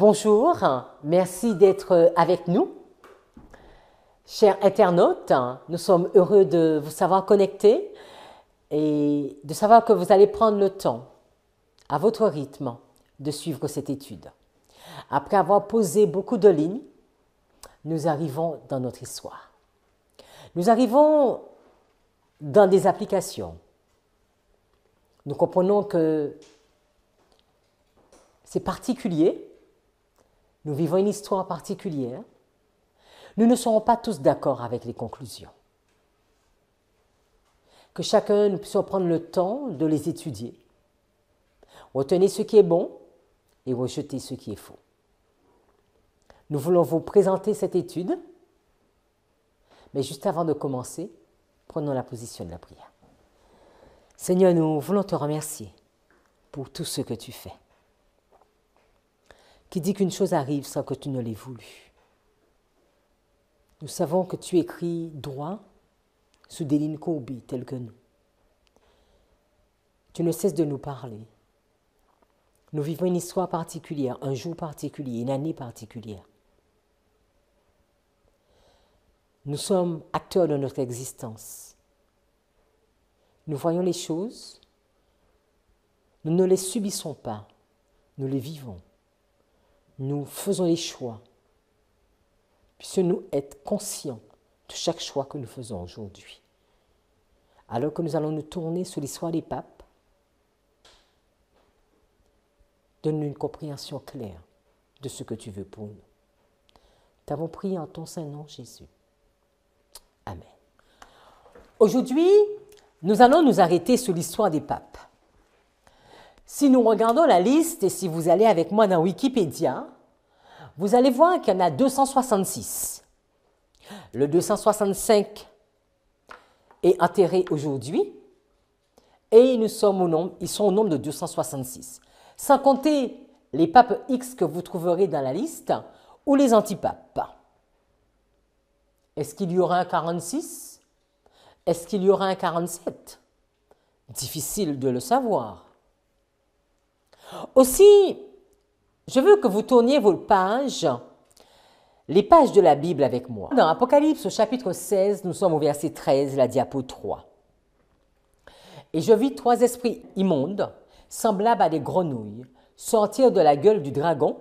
Bonjour, merci d'être euh, avec nous. Chers internautes, nous sommes heureux de vous savoir connectés et de savoir que vous allez prendre le temps, à votre rythme, de suivre cette étude. Après avoir posé beaucoup de lignes, nous arrivons dans notre histoire. Nous arrivons dans des applications. Nous comprenons que c'est particulier nous vivons une histoire particulière. Nous ne serons pas tous d'accord avec les conclusions. Que chacun puisse prendre le temps de les étudier. Retenez ce qui est bon et rejetez ce qui est faux. Nous voulons vous présenter cette étude, mais juste avant de commencer, prenons la position de la prière. Seigneur, nous voulons te remercier pour tout ce que tu fais qui dit qu'une chose arrive sans que tu ne l'aies voulu. Nous savons que tu écris droit sous des lignes courbées telles que nous. Tu ne cesses de nous parler. Nous vivons une histoire particulière, un jour particulier, une année particulière. Nous sommes acteurs de notre existence. Nous voyons les choses, nous ne les subissons pas, nous les vivons nous faisons les choix. Puisque nous être conscients de chaque choix que nous faisons aujourd'hui. Alors que nous allons nous tourner sur l'histoire des papes, donne-nous une compréhension claire de ce que tu veux pour nous. T'avons prié en ton Saint-Nom, Jésus. Amen. Aujourd'hui, nous allons nous arrêter sur l'histoire des papes. Si nous regardons la liste et si vous allez avec moi dans Wikipédia, vous allez voir qu'il y en a 266. Le 265 est enterré aujourd'hui et nous sommes au nombre, ils sont au nombre de 266. Sans compter les papes X que vous trouverez dans la liste ou les antipapes. Est-ce qu'il y aura un 46 Est-ce qu'il y aura un 47 Difficile de le savoir. Aussi, je veux que vous tourniez vos pages, les pages de la Bible avec moi. Dans Apocalypse au chapitre 16, nous sommes au verset 13, la diapo 3. Et je vis trois esprits immondes, semblables à des grenouilles, sortir de la gueule du dragon,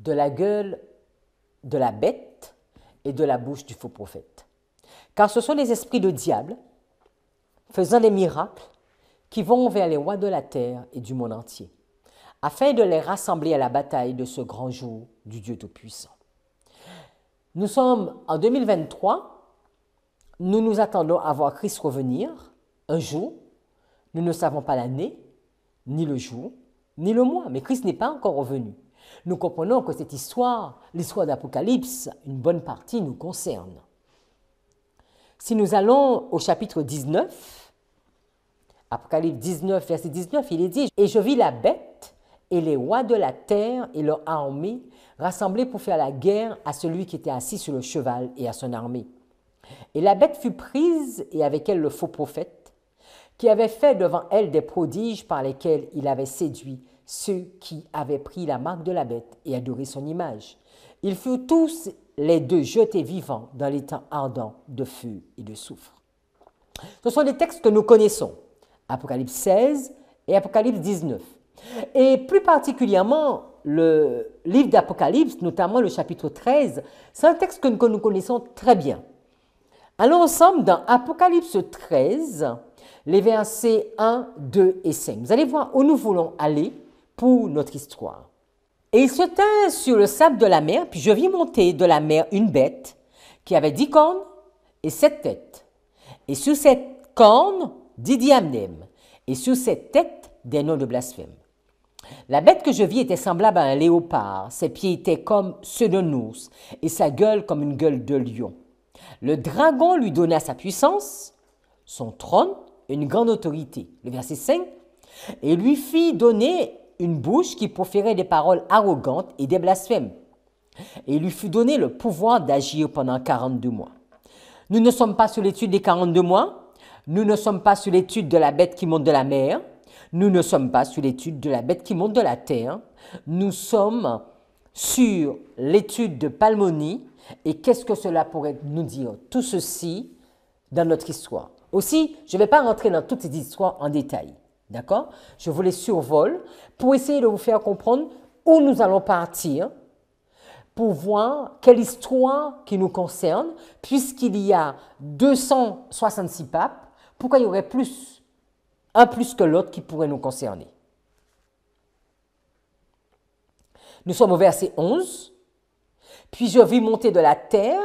de la gueule de la bête et de la bouche du faux prophète. Car ce sont les esprits de diable, faisant des miracles, qui vont vers les rois de la terre et du monde entier afin de les rassembler à la bataille de ce grand jour du Dieu Tout-Puissant. Nous sommes en 2023, nous nous attendons à voir Christ revenir un jour, nous ne savons pas l'année, ni le jour, ni le mois, mais Christ n'est pas encore revenu. Nous comprenons que cette histoire, l'histoire d'Apocalypse, une bonne partie nous concerne. Si nous allons au chapitre 19, Apocalypse 19, verset 19, il est dit, Et je vis la bête et les rois de la terre et leur armée rassemblés pour faire la guerre à celui qui était assis sur le cheval et à son armée. Et la bête fut prise, et avec elle le faux prophète, qui avait fait devant elle des prodiges par lesquels il avait séduit ceux qui avaient pris la marque de la bête et adoré son image. Ils furent tous les deux jetés vivants dans les temps ardents de feu et de soufre. Ce sont des textes que nous connaissons, Apocalypse 16 et Apocalypse 19. Et plus particulièrement, le livre d'Apocalypse, notamment le chapitre 13, c'est un texte que nous connaissons très bien. Allons ensemble dans Apocalypse 13, les versets 1, 2 et 5. Vous allez voir où nous voulons aller pour notre histoire. Et il se tint sur le sable de la mer, puis je vis monter de la mer une bête qui avait dix cornes et sept têtes. Et sur cette corne, dix diamnèmes, et sur cette tête, des noms de blasphème. La bête que je vis était semblable à un léopard, ses pieds étaient comme ceux d'un ours et sa gueule comme une gueule de lion. Le dragon lui donna sa puissance, son trône une grande autorité. Le verset 5. Et lui fit donner une bouche qui proférait des paroles arrogantes et des blasphèmes. Et lui fut donné le pouvoir d'agir pendant 42 mois. Nous ne sommes pas sur l'étude des 42 mois. Nous ne sommes pas sur l'étude de la bête qui monte de la mer. Nous ne sommes pas sur l'étude de la bête qui monte de la terre. Nous sommes sur l'étude de Palmonie. Et qu'est-ce que cela pourrait nous dire Tout ceci dans notre histoire. Aussi, je ne vais pas rentrer dans toutes ces histoires en détail. D'accord Je vous les survole pour essayer de vous faire comprendre où nous allons partir, pour voir quelle histoire qui nous concerne, puisqu'il y a 266 papes, pourquoi il y aurait plus un plus que l'autre qui pourrait nous concerner. Nous sommes au verset 11. Puis je vis monter de la terre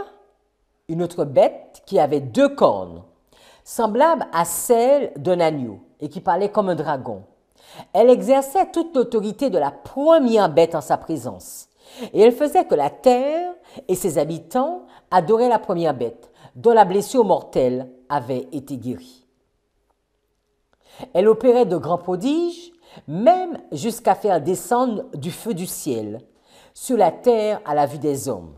une autre bête qui avait deux cornes, semblable à celle d'un agneau, et qui parlait comme un dragon. Elle exerçait toute l'autorité de la première bête en sa présence, et elle faisait que la terre et ses habitants adoraient la première bête, dont la blessure mortelle avait été guérie. Elle opérait de grands prodiges, même jusqu'à faire descendre du feu du ciel sur la terre à la vue des hommes.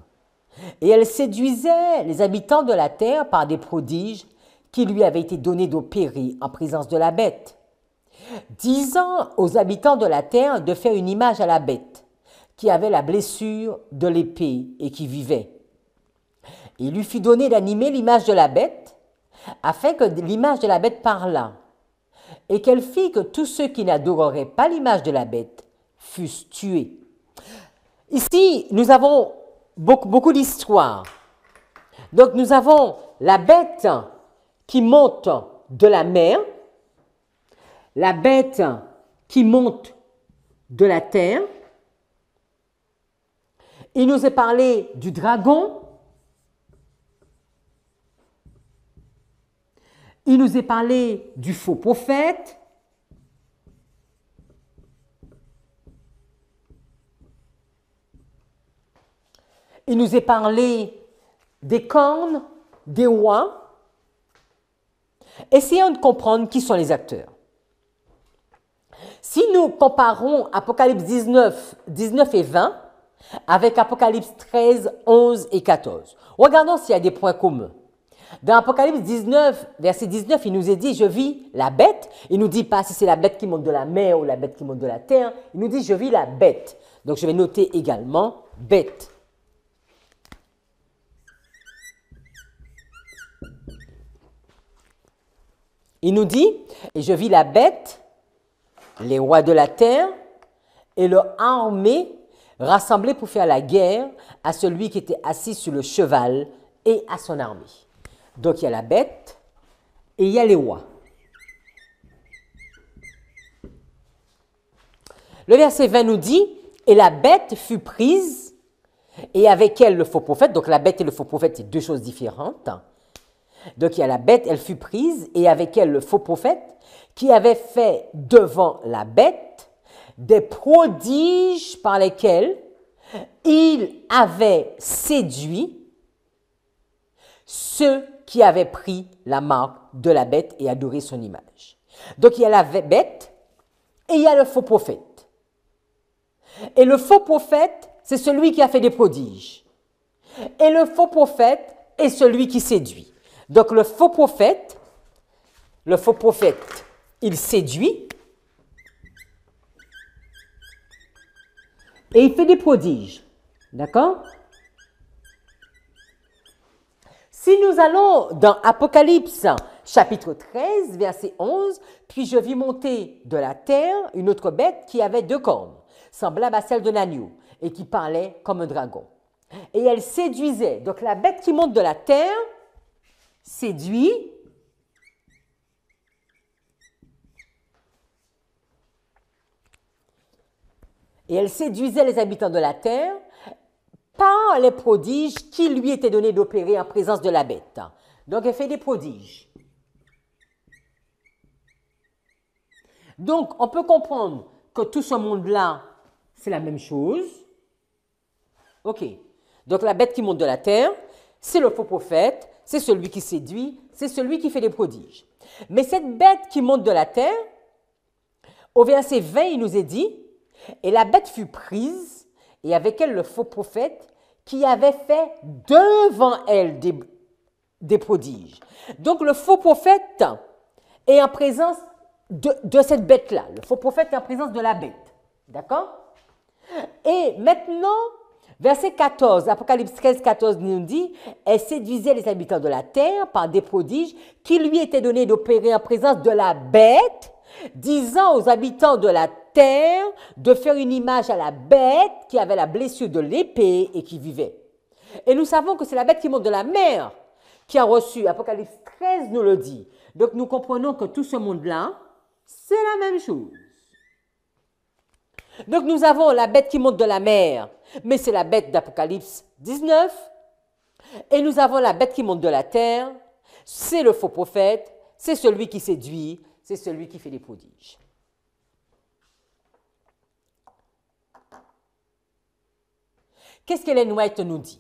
Et elle séduisait les habitants de la terre par des prodiges qui lui avaient été donnés d'opérer en présence de la bête, disant aux habitants de la terre de faire une image à la bête, qui avait la blessure de l'épée et qui vivait. Il lui fut donné d'animer l'image de la bête, afin que l'image de la bête parlât et qu'elle fit que tous ceux qui n'adoreraient pas l'image de la bête fussent tués. Ici, nous avons beaucoup, d'histoires. Donc nous avons la bête qui monte de la mer, la bête qui monte de la terre. Il nous est parlé du dragon, Il nous est parlé du faux prophète. Il nous est parlé des cornes, des rois. Essayons de comprendre qui sont les acteurs. Si nous comparons Apocalypse 19, 19 et 20 avec Apocalypse 13, 11 et 14, regardons s'il y a des points communs. Dans Apocalypse 19, verset 19, il nous est dit, je vis la bête. Il nous dit pas si c'est la bête qui monte de la mer ou la bête qui monte de la terre. Il nous dit, je vis la bête. Donc je vais noter également bête. Il nous dit, et je vis la bête, les rois de la terre et leur armée rassemblés pour faire la guerre à celui qui était assis sur le cheval et à son armée. Donc il y a la bête et il y a les rois. Le verset 20 nous dit, et la bête fut prise, et avec elle le faux prophète, donc la bête et le faux prophète, c'est deux choses différentes. Donc il y a la bête, elle fut prise, et avec elle le faux prophète, qui avait fait devant la bête des prodiges par lesquels il avait séduit ceux qui avait pris la marque de la bête et adoré son image. Donc il y a la bête et il y a le faux prophète. Et le faux prophète, c'est celui qui a fait des prodiges. Et le faux prophète est celui qui séduit. Donc le faux prophète, le faux prophète, il séduit et il fait des prodiges. D'accord si nous allons dans Apocalypse, chapitre 13, verset 11, puis je vis monter de la terre une autre bête qui avait deux cornes, semblable à celle de agneau, et qui parlait comme un dragon. Et elle séduisait. Donc la bête qui monte de la terre séduit. Et elle séduisait les habitants de la terre par les prodiges qui lui étaient donnés d'opérer en présence de la bête. Donc, elle fait des prodiges. Donc, on peut comprendre que tout ce monde-là, c'est la même chose. OK. Donc, la bête qui monte de la terre, c'est le faux prophète, c'est celui qui séduit, c'est celui qui fait des prodiges. Mais cette bête qui monte de la terre, au verset 20, il nous est dit, et la bête fut prise et avec elle le faux prophète qui avait fait devant elle des, prodiges. Donc le faux prophète est en présence de, de cette bête-là. Le faux prophète est en présence de la bête. D'accord Et maintenant, Verset 14, Apocalypse 13, 14 nous dit, elle séduisait les habitants de la terre par des prodiges qui lui étaient donnés d'opérer en présence de la bête disant aux habitants de la terre de faire une image à la bête qui avait la blessure de l'épée et qui vivait. Et nous savons que c'est la bête qui monte de la mer qui a reçu. Apocalypse 13 nous le dit. Donc nous comprenons que tout ce monde-là, c'est la même chose. Donc nous avons la bête qui monte de la mer, mais c'est la bête d'Apocalypse 19. Et nous avons la bête qui monte de la terre, c'est le faux prophète, c'est celui qui séduit, c'est celui qui fait les prodiges. Qu'est-ce que White nous dit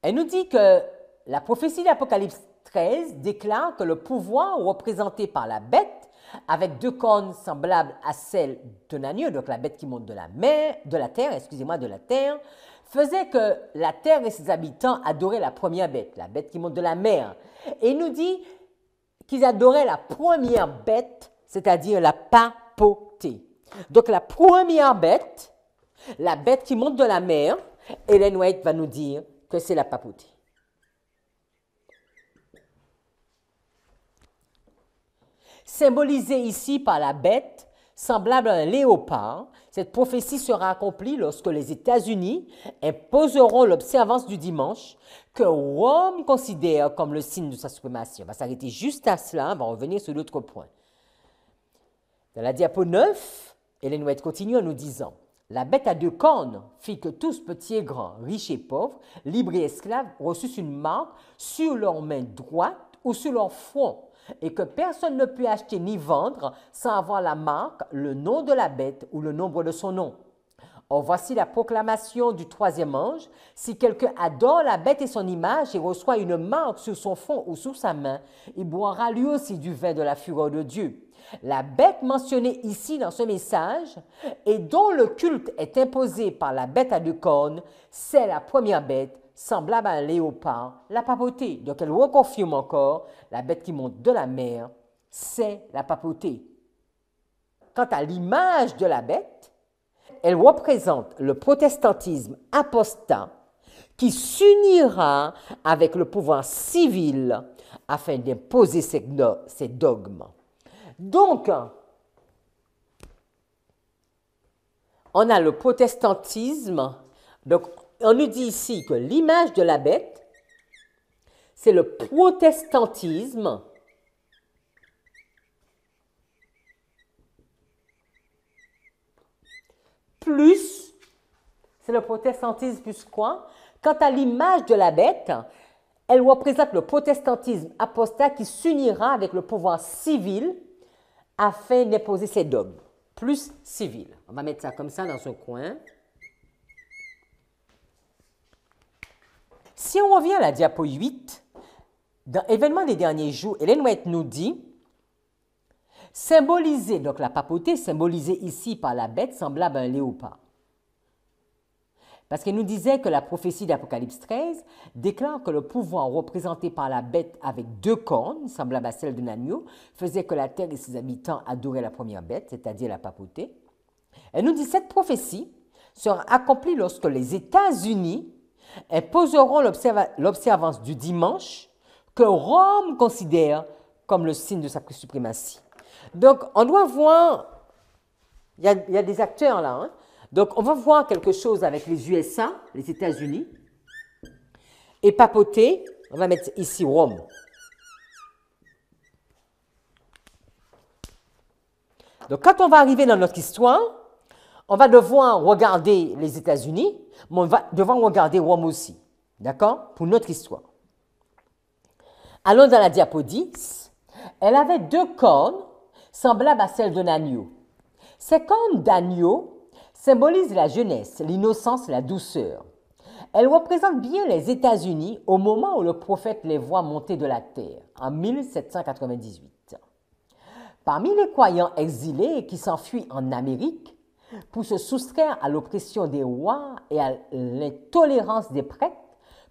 Elle nous dit que la prophétie d'Apocalypse 13 déclare que le pouvoir représenté par la bête, avec deux cornes semblables à celles de agneau, donc la bête qui monte de la mer, de la terre, excusez-moi, de la terre, faisait que la terre et ses habitants adoraient la première bête, la bête qui monte de la mer. Et nous dit qu'ils adoraient la première bête, c'est-à-dire la papauté. Donc la première bête, la bête qui monte de la mer, Hélène White va nous dire que c'est la papauté. Symbolisée ici par la bête, Semblable à un léopard, cette prophétie sera accomplie lorsque les États-Unis imposeront l'observance du dimanche que Rome considère comme le signe de sa suprématie. On va s'arrêter juste à cela, on va revenir sur d'autres points. Dans la diapo 9, Hélène White continue en nous disant La bête à deux cornes fit que tous, petits et grands, riches et pauvres, libres et esclaves, reçussent une marque sur leur main droite ou sur leur front et que personne ne peut acheter ni vendre sans avoir la marque, le nom de la bête ou le nombre de son nom. Or voici la proclamation du troisième ange. Si quelqu'un adore la bête et son image et reçoit une marque sur son front ou sur sa main, il boira lui aussi du vin de la fureur de Dieu. La bête mentionnée ici dans ce message et dont le culte est imposé par la bête à deux cornes, c'est la première bête semblable à un léopard, la papauté. Donc elle reconfirme encore, la bête qui monte de la mer, c'est la papauté. Quant à l'image de la bête, elle représente le protestantisme apostat qui s'unira avec le pouvoir civil afin d'imposer ses, dogmes. Donc, on a le protestantisme, donc on nous dit ici que l'image de la bête, c'est le protestantisme plus, c'est le protestantisme plus quoi Quant à l'image de la bête, elle représente le protestantisme apostat qui s'unira avec le pouvoir civil afin d'imposer ses dogmes, plus civil. On va mettre ça comme ça dans un coin. Si on revient à la diapo 8, dans événement des derniers jours, Hélène White nous dit Symboliser, donc la papauté symbolisée ici par la bête semblable à un léopard. Parce qu'elle nous disait que la prophétie d'Apocalypse 13 déclare que le pouvoir représenté par la bête avec deux cornes, semblable à celle d'un agneau, faisait que la terre et ses habitants adoraient la première bête, c'est-à-dire la papauté. Elle nous dit cette prophétie sera accomplie lorsque les États-Unis elles poseront l'observance du dimanche que Rome considère comme le signe de sa suprématie. Donc, on doit voir, il y a, des acteurs là, hein. donc on va voir quelque chose avec les USA, les États-Unis, et papoter, on va mettre ici Rome. Donc, quand on va arriver dans notre histoire, on va devoir regarder les États-Unis, mais on va devoir regarder Rome aussi. D'accord Pour notre histoire. Allons dans la diapo Elle avait deux cornes semblables à celles d'un agneau. Ces cornes d'agneau symbolisent la jeunesse, l'innocence, la douceur. Elles représentent bien les États-Unis au moment où le prophète les voit monter de la terre, en 1798. Parmi les croyants exilés qui s'enfuient en Amérique, pour se soustraire à l'oppression des rois et à l'intolérance des prêtres,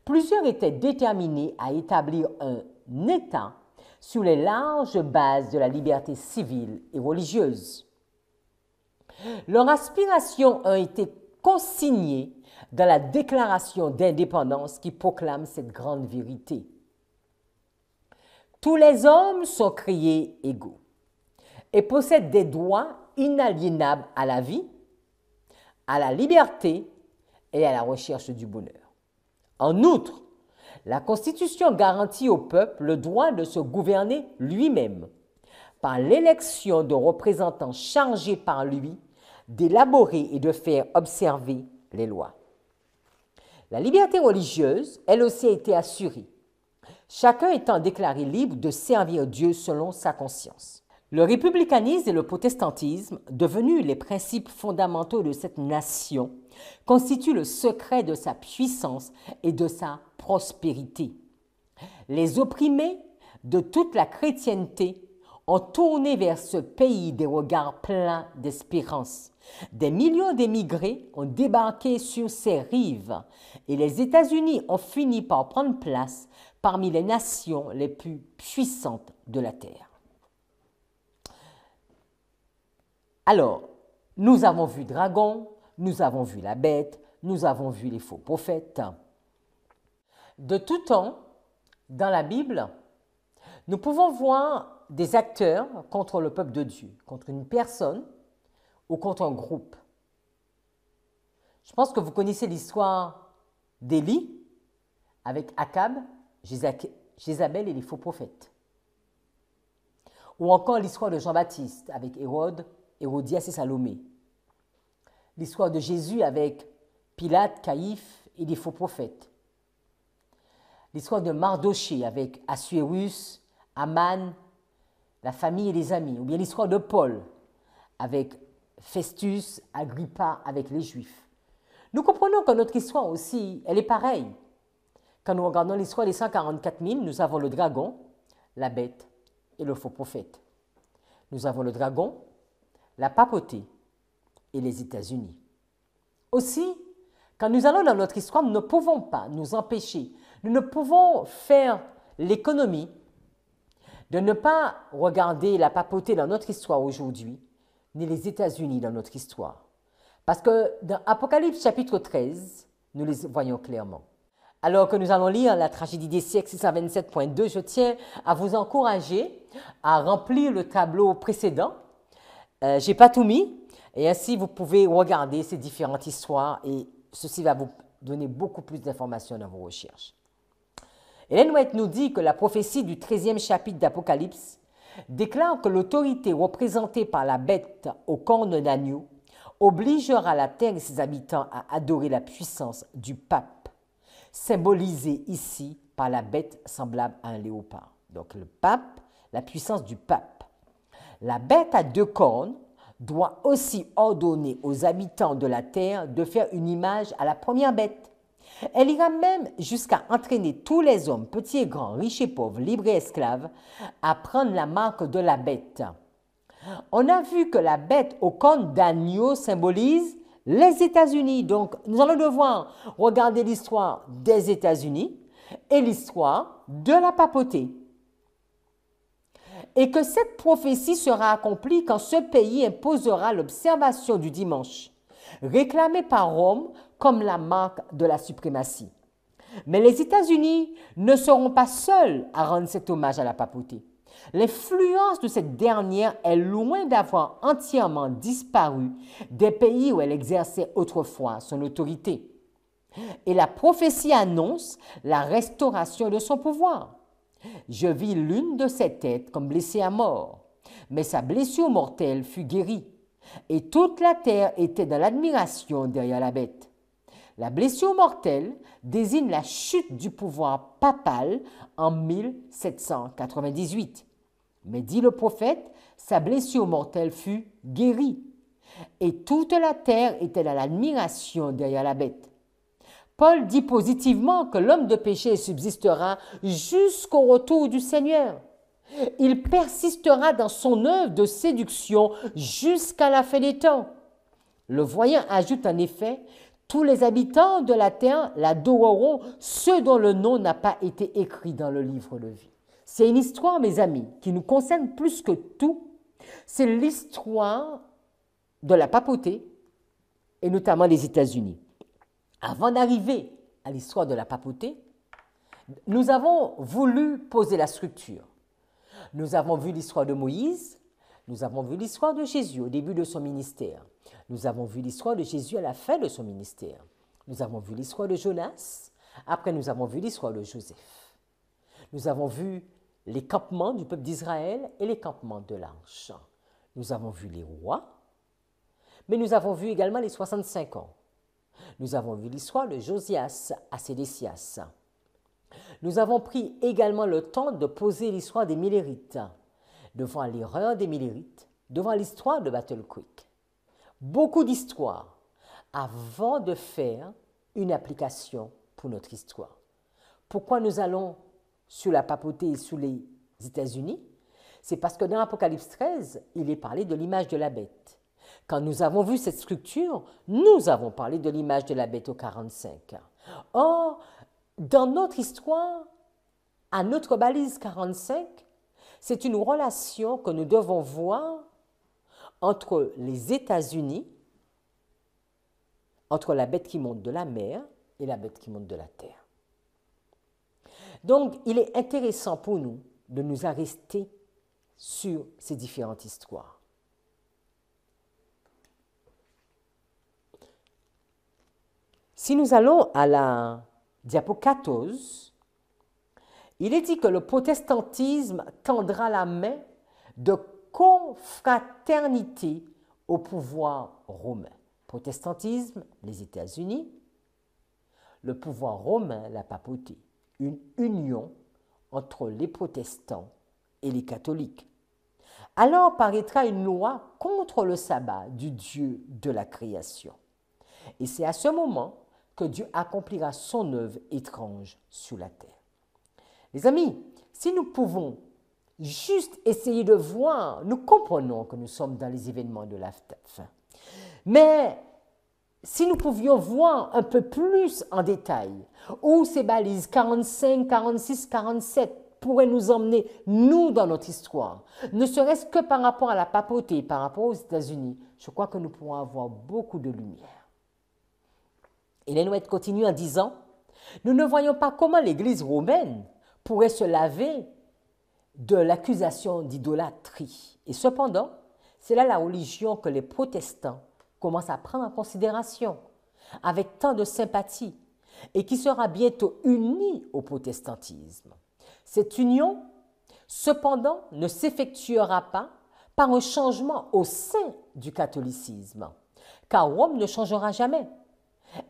plusieurs étaient déterminés à établir un État sur les larges bases de la liberté civile et religieuse. Leurs aspirations ont été consignées dans la déclaration d'indépendance qui proclame cette grande vérité. Tous les hommes sont créés égaux et possèdent des droits inaliénable à la vie, à la liberté et à la recherche du bonheur. En outre, la Constitution garantit au peuple le droit de se gouverner lui-même par l'élection de représentants chargés par lui d'élaborer et de faire observer les lois. La liberté religieuse, elle aussi, a été assurée, chacun étant déclaré libre de servir Dieu selon sa conscience. Le républicanisme et le protestantisme, devenus les principes fondamentaux de cette nation, constituent le secret de sa puissance et de sa prospérité. Les opprimés de toute la chrétienté ont tourné vers ce pays des regards pleins d'espérance. Des millions d'émigrés ont débarqué sur ses rives et les États-Unis ont fini par prendre place parmi les nations les plus puissantes de la Terre. Alors, nous avons vu dragon, nous avons vu la bête, nous avons vu les faux prophètes. De tout temps, dans la Bible, nous pouvons voir des acteurs contre le peuple de Dieu, contre une personne ou contre un groupe. Je pense que vous connaissez l'histoire d'Élie avec Akab, Jézabel et les faux prophètes. Ou encore l'histoire de Jean-Baptiste avec Hérode Hérodias et Salomé. L'histoire de Jésus avec Pilate, Caïphe et les faux prophètes. L'histoire de Mardoché avec Assuérus, Aman, la famille et les amis. Ou bien l'histoire de Paul avec Festus, Agrippa avec les Juifs. Nous comprenons que notre histoire aussi, elle est pareille. Quand nous regardons l'histoire des 144 000, nous avons le dragon, la bête et le faux prophète. Nous avons le dragon, la papauté et les États-Unis. Aussi, quand nous allons dans notre histoire, nous ne pouvons pas nous empêcher, nous ne pouvons faire l'économie de ne pas regarder la papauté dans notre histoire aujourd'hui, ni les États-Unis dans notre histoire. Parce que dans Apocalypse chapitre 13, nous les voyons clairement. Alors que nous allons lire la tragédie des siècles 627.2, je tiens à vous encourager à remplir le tableau précédent euh, j'ai pas tout mis, et ainsi vous pouvez regarder ces différentes histoires et ceci va vous donner beaucoup plus d'informations dans vos recherches. Hélène White nous dit que la prophétie du 13e chapitre d'Apocalypse déclare que l'autorité représentée par la bête au de d'agneau obligera la terre et ses habitants à adorer la puissance du pape, symbolisée ici par la bête semblable à un léopard. Donc le pape, la puissance du pape. La bête à deux cornes doit aussi ordonner aux habitants de la terre de faire une image à la première bête. Elle ira même jusqu'à entraîner tous les hommes, petits et grands, riches et pauvres, libres et esclaves, à prendre la marque de la bête. On a vu que la bête aux cornes d'agneau symbolise les États-Unis. Donc, nous allons devoir regarder l'histoire des États-Unis et l'histoire de la papauté et que cette prophétie sera accomplie quand ce pays imposera l'observation du dimanche, réclamée par Rome comme la marque de la suprématie. Mais les États-Unis ne seront pas seuls à rendre cet hommage à la papauté. L'influence de cette dernière est loin d'avoir entièrement disparu des pays où elle exerçait autrefois son autorité. Et la prophétie annonce la restauration de son pouvoir. Je vis l'une de ses têtes comme blessée à mort, mais sa blessure mortelle fut guérie, et toute la terre était dans l'admiration derrière la bête. La blessure mortelle désigne la chute du pouvoir papal en 1798. Mais dit le prophète, sa blessure mortelle fut guérie, et toute la terre était dans l'admiration derrière la bête. Paul dit positivement que l'homme de péché subsistera jusqu'au retour du Seigneur. Il persistera dans son œuvre de séduction jusqu'à la fin des temps. Le voyant ajoute en effet, tous les habitants de la terre l'adoreront, ceux dont le nom n'a pas été écrit dans le livre de vie. C'est une histoire, mes amis, qui nous concerne plus que tout. C'est l'histoire de la papauté et notamment les États-Unis. Avant d'arriver à l'histoire de la papauté, nous avons voulu poser la structure. Nous avons vu l'histoire de Moïse, nous avons vu l'histoire de Jésus au début de son ministère, nous avons vu l'histoire de Jésus à la fin de son ministère, nous avons vu l'histoire de Jonas, après nous avons vu l'histoire de Joseph. Nous avons vu les campements du peuple d'Israël et les campements de l'Ange. Nous avons vu les rois, mais nous avons vu également les 65 ans. Nous avons vu l'histoire de Josias à Sédécias. Nous avons pris également le temps de poser l'histoire des Millérites, devant l'erreur des Millérites, devant l'histoire de Battle Creek. Beaucoup d'histoires avant de faire une application pour notre histoire. Pourquoi nous allons sur la papauté et sous les États-Unis C'est parce que dans Apocalypse 13, il est parlé de l'image de la bête. Quand nous avons vu cette structure, nous avons parlé de l'image de la bête au 45. Or, dans notre histoire, à notre balise 45, c'est une relation que nous devons voir entre les États-Unis, entre la bête qui monte de la mer et la bête qui monte de la terre. Donc, il est intéressant pour nous de nous arrêter sur ces différentes histoires. Si nous allons à la diapo il est dit que le protestantisme tendra la main de confraternité au pouvoir romain. Protestantisme, les États-Unis, le pouvoir romain, la papauté, une union entre les protestants et les catholiques. Alors paraîtra une loi contre le sabbat du Dieu de la création. Et c'est à ce moment que Dieu accomplira son œuvre étrange sur la terre. Les amis, si nous pouvons juste essayer de voir, nous comprenons que nous sommes dans les événements de la fin. Mais si nous pouvions voir un peu plus en détail où ces balises 45, 46, 47 pourraient nous emmener, nous, dans notre histoire, ne serait-ce que par rapport à la papauté, par rapport aux États-Unis, je crois que nous pourrons avoir beaucoup de lumière. Hélène continue en disant Nous ne voyons pas comment l'Église romaine pourrait se laver de l'accusation d'idolâtrie. Et cependant, c'est là la religion que les protestants commencent à prendre en considération avec tant de sympathie et qui sera bientôt unie au protestantisme. Cette union, cependant, ne s'effectuera pas par un changement au sein du catholicisme, car Rome ne changera jamais.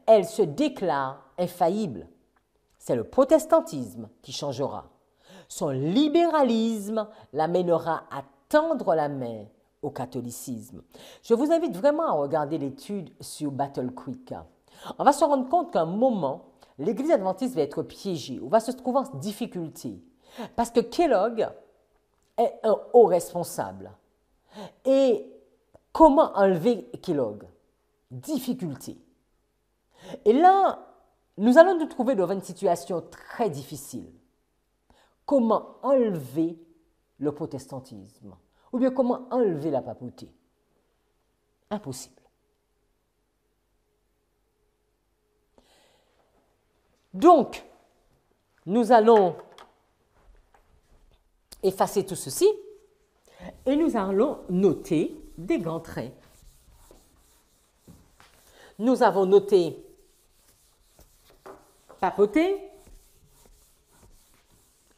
Elle se déclare infaillible. C'est le protestantisme qui changera. Son libéralisme l'amènera à tendre la main au catholicisme. Je vous invite vraiment à regarder l'étude sur Battle Creek. On va se rendre compte qu'à un moment, l'Église adventiste va être piégée On va se trouver en difficulté. Parce que Kellogg est un haut responsable. Et comment enlever Kellogg Difficulté. Et là, nous allons nous trouver devant une situation très difficile. Comment enlever le protestantisme Ou bien comment enlever la papauté Impossible. Donc, nous allons effacer tout ceci et nous allons noter des grands traits. Nous avons noté papoter.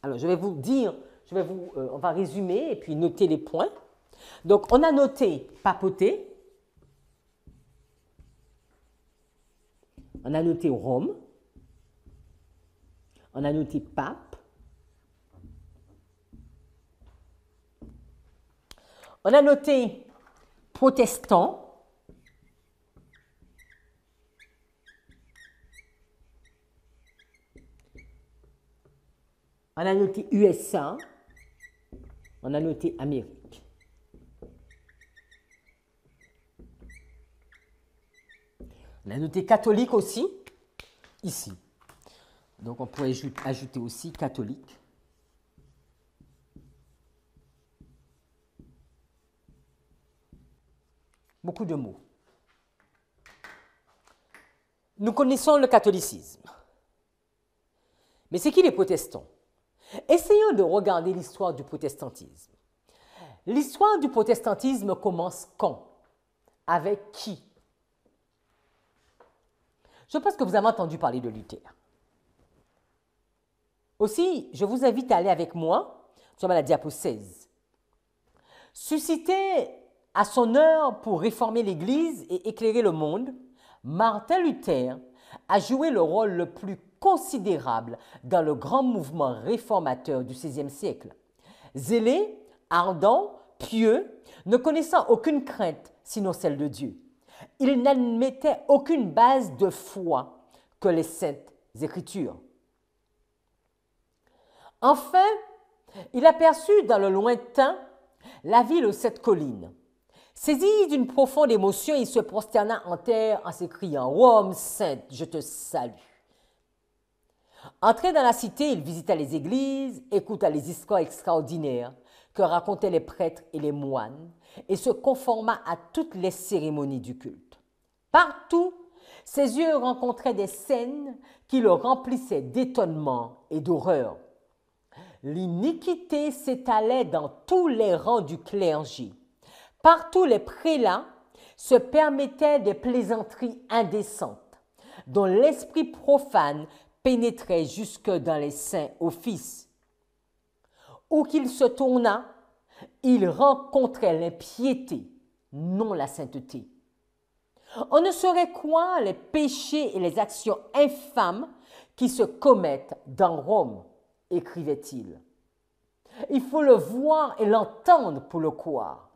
Alors, je vais vous dire, je vais vous, euh, on va résumer et puis noter les points. Donc, on a noté papoter. On a noté Rome. On a noté pape. On a noté protestant. On a noté USA. On a noté Amérique. On a noté catholique aussi, ici. Donc on pourrait ajouter aussi catholique. Beaucoup de mots. Nous connaissons le catholicisme. Mais c'est qui les protestants Essayons de regarder l'histoire du protestantisme. L'histoire du protestantisme commence quand Avec qui Je pense que vous avez entendu parler de Luther. Aussi, je vous invite à aller avec moi, sur la diapo Suscité à son heure pour réformer l'Église et éclairer le monde, Martin Luther a joué le rôle le plus considérable dans le grand mouvement réformateur du XVIe siècle. Zélé, ardent, pieux, ne connaissant aucune crainte sinon celle de Dieu, il n'admettait aucune base de foi que les saintes écritures. Enfin, il aperçut dans le lointain la ville aux sept collines. Saisi d'une profonde émotion, il se prosterna en terre en s'écriant Rome saint, je te salue. Entré dans la cité, il visita les églises, écouta les histoires extraordinaires que racontaient les prêtres et les moines et se conforma à toutes les cérémonies du culte. Partout, ses yeux rencontraient des scènes qui le remplissaient d'étonnement et d'horreur. L'iniquité s'étalait dans tous les rangs du clergé. Partout, les prélats se permettaient des plaisanteries indécentes, dont l'esprit profane pénétrait jusque dans les saints offices. Où qu'il se tournât, il rencontrait l'impiété, non la sainteté. On ne saurait quoi les péchés et les actions infâmes qui se commettent dans Rome, écrivait-il. Il faut le voir et l'entendre pour le croire.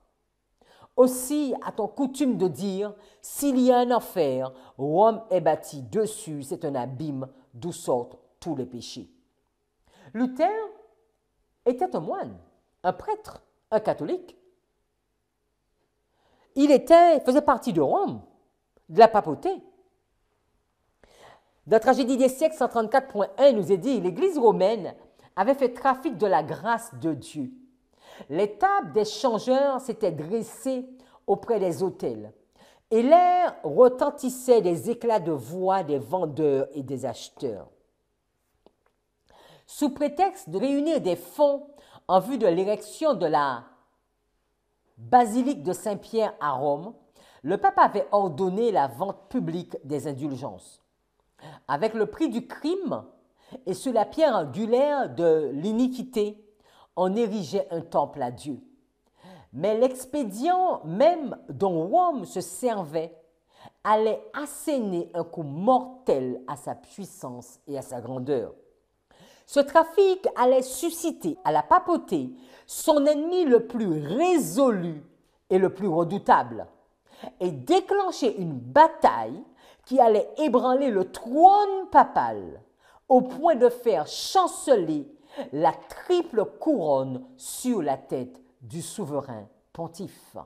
Aussi a-t-on coutume de dire, s'il y a un enfer, Rome est bâti dessus, c'est un abîme d'où sortent tous les péchés. Luther était un moine, un prêtre, un catholique. Il était, faisait partie de Rome, de la papauté. Dans la Tragédie des siècles 134.1 nous est dit l'Église romaine avait fait trafic de la grâce de Dieu. Les tables des changeurs s'étaient dressées auprès des autels. Et l'air retentissait des éclats de voix des vendeurs et des acheteurs. Sous prétexte de réunir des fonds en vue de l'érection de la basilique de Saint-Pierre à Rome, le pape avait ordonné la vente publique des indulgences. Avec le prix du crime et sous la pierre angulaire de l'iniquité, on érigeait un temple à Dieu. Mais l'expédient même dont Rome se servait allait asséner un coup mortel à sa puissance et à sa grandeur. Ce trafic allait susciter à la papauté son ennemi le plus résolu et le plus redoutable, et déclencher une bataille qui allait ébranler le trône papal au point de faire chanceler la triple couronne sur la tête du souverain pontife.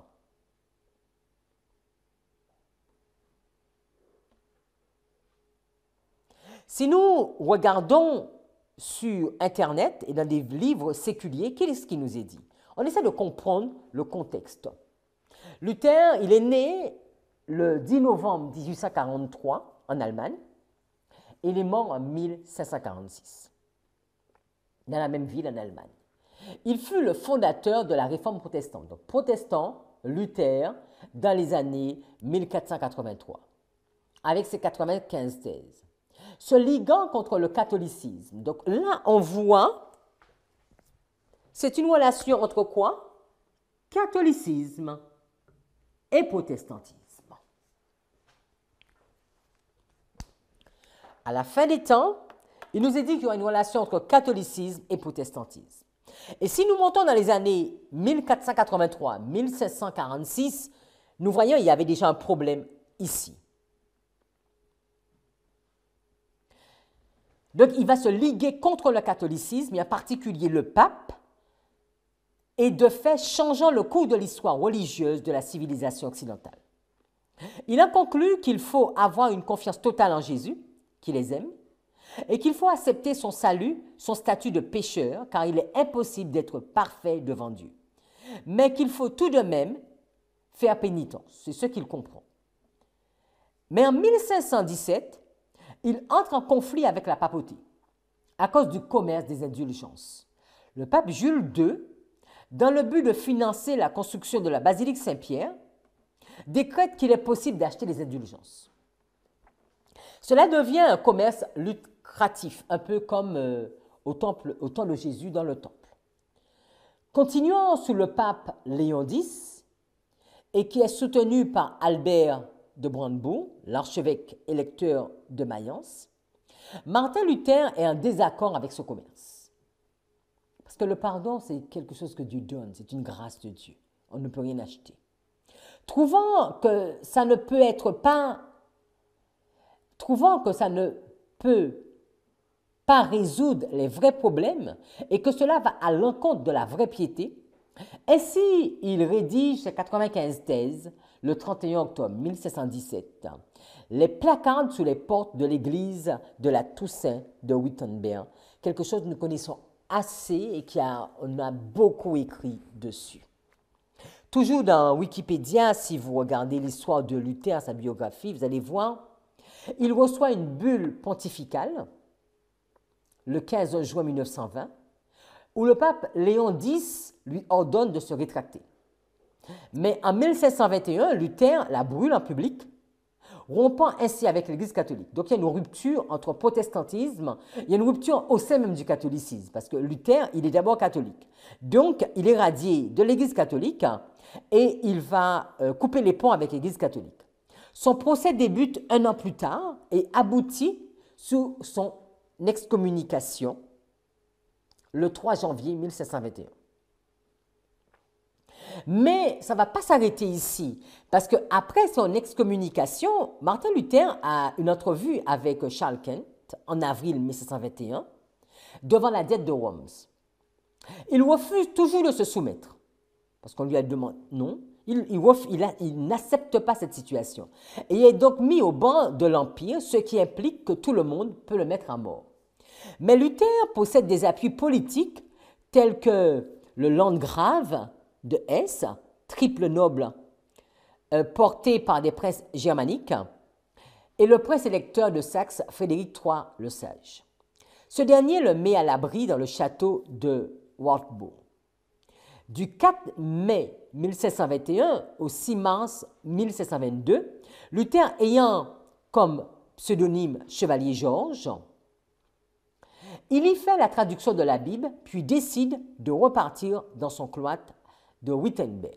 Si nous regardons sur Internet et dans des livres séculiers, qu'est-ce qui nous est dit On essaie de comprendre le contexte. Luther, il est né le 10 novembre 1843 en Allemagne. Il est mort en 1546, dans la même ville en Allemagne. Il fut le fondateur de la réforme protestante. Donc, protestant, Luther, dans les années 1483, avec ses 95 thèses. Se liguant contre le catholicisme. Donc là, on voit, c'est une relation entre quoi Catholicisme et protestantisme. À la fin des temps, il nous est dit qu'il y a une relation entre catholicisme et protestantisme. Et si nous montons dans les années 1483-1746, nous voyons qu'il y avait déjà un problème ici. Donc il va se liguer contre le catholicisme, et en particulier le pape, et de fait changeant le cours de l'histoire religieuse de la civilisation occidentale. Il en conclut qu'il faut avoir une confiance totale en Jésus, qui les aime, et qu'il faut accepter son salut, son statut de pécheur, car il est impossible d'être parfait devant Dieu. Mais qu'il faut tout de même faire pénitence, c'est ce qu'il comprend. Mais en 1517, il entre en conflit avec la papauté à cause du commerce des indulgences. Le pape Jules II, dans le but de financer la construction de la basilique Saint-Pierre, décrète qu'il est possible d'acheter les indulgences. Cela devient un commerce un peu comme euh, au, temple, au temps de Jésus dans le temple. Continuons sous le pape Léon X, et qui est soutenu par Albert de Brandebourg, l'archevêque électeur de Mayence, Martin Luther est en désaccord avec ce commerce. Parce que le pardon, c'est quelque chose que Dieu donne, c'est une grâce de Dieu. On ne peut rien acheter. Trouvant que ça ne peut être pas, trouvant que ça ne peut pas résoudre les vrais problèmes et que cela va à l'encontre de la vraie piété. Ainsi, il rédige ses 95 thèses le 31 octobre 1717, les placardes sous les portes de l'église de la Toussaint de Wittenberg, quelque chose que nous connaissons assez et qui a, on a beaucoup écrit dessus. Toujours dans Wikipédia, si vous regardez l'histoire de Luther, sa biographie, vous allez voir, il reçoit une bulle pontificale le 15 juin 1920, où le pape Léon X lui ordonne de se rétracter. Mais en 1521, Luther la brûle en public, rompant ainsi avec l'Église catholique. Donc il y a une rupture entre protestantisme, il y a une rupture au sein même du catholicisme, parce que Luther, il est d'abord catholique. Donc il est radié de l'Église catholique et il va euh, couper les ponts avec l'Église catholique. Son procès débute un an plus tard et aboutit sous son excommunication le 3 janvier 1721. Mais ça ne va pas s'arrêter ici, parce qu'après son excommunication, Martin Luther a une entrevue avec Charles Kent en avril 1721 devant la dette de Worms. Il refuse toujours de se soumettre, parce qu'on lui a demandé non. Il, il, il n'accepte pas cette situation. Et est donc mis au banc de l'Empire, ce qui implique que tout le monde peut le mettre à mort. Mais Luther possède des appuis politiques tels que le Landgrave de Hesse, triple noble, euh, porté par des presses germaniques, et le prince électeur de Saxe, Frédéric III le Sage. Ce dernier le met à l'abri dans le château de Wartburg. Du 4 mai 1721 au 6 mars 1722, Luther ayant comme pseudonyme Chevalier Georges, il y fait la traduction de la Bible, puis décide de repartir dans son cloître de Wittenberg.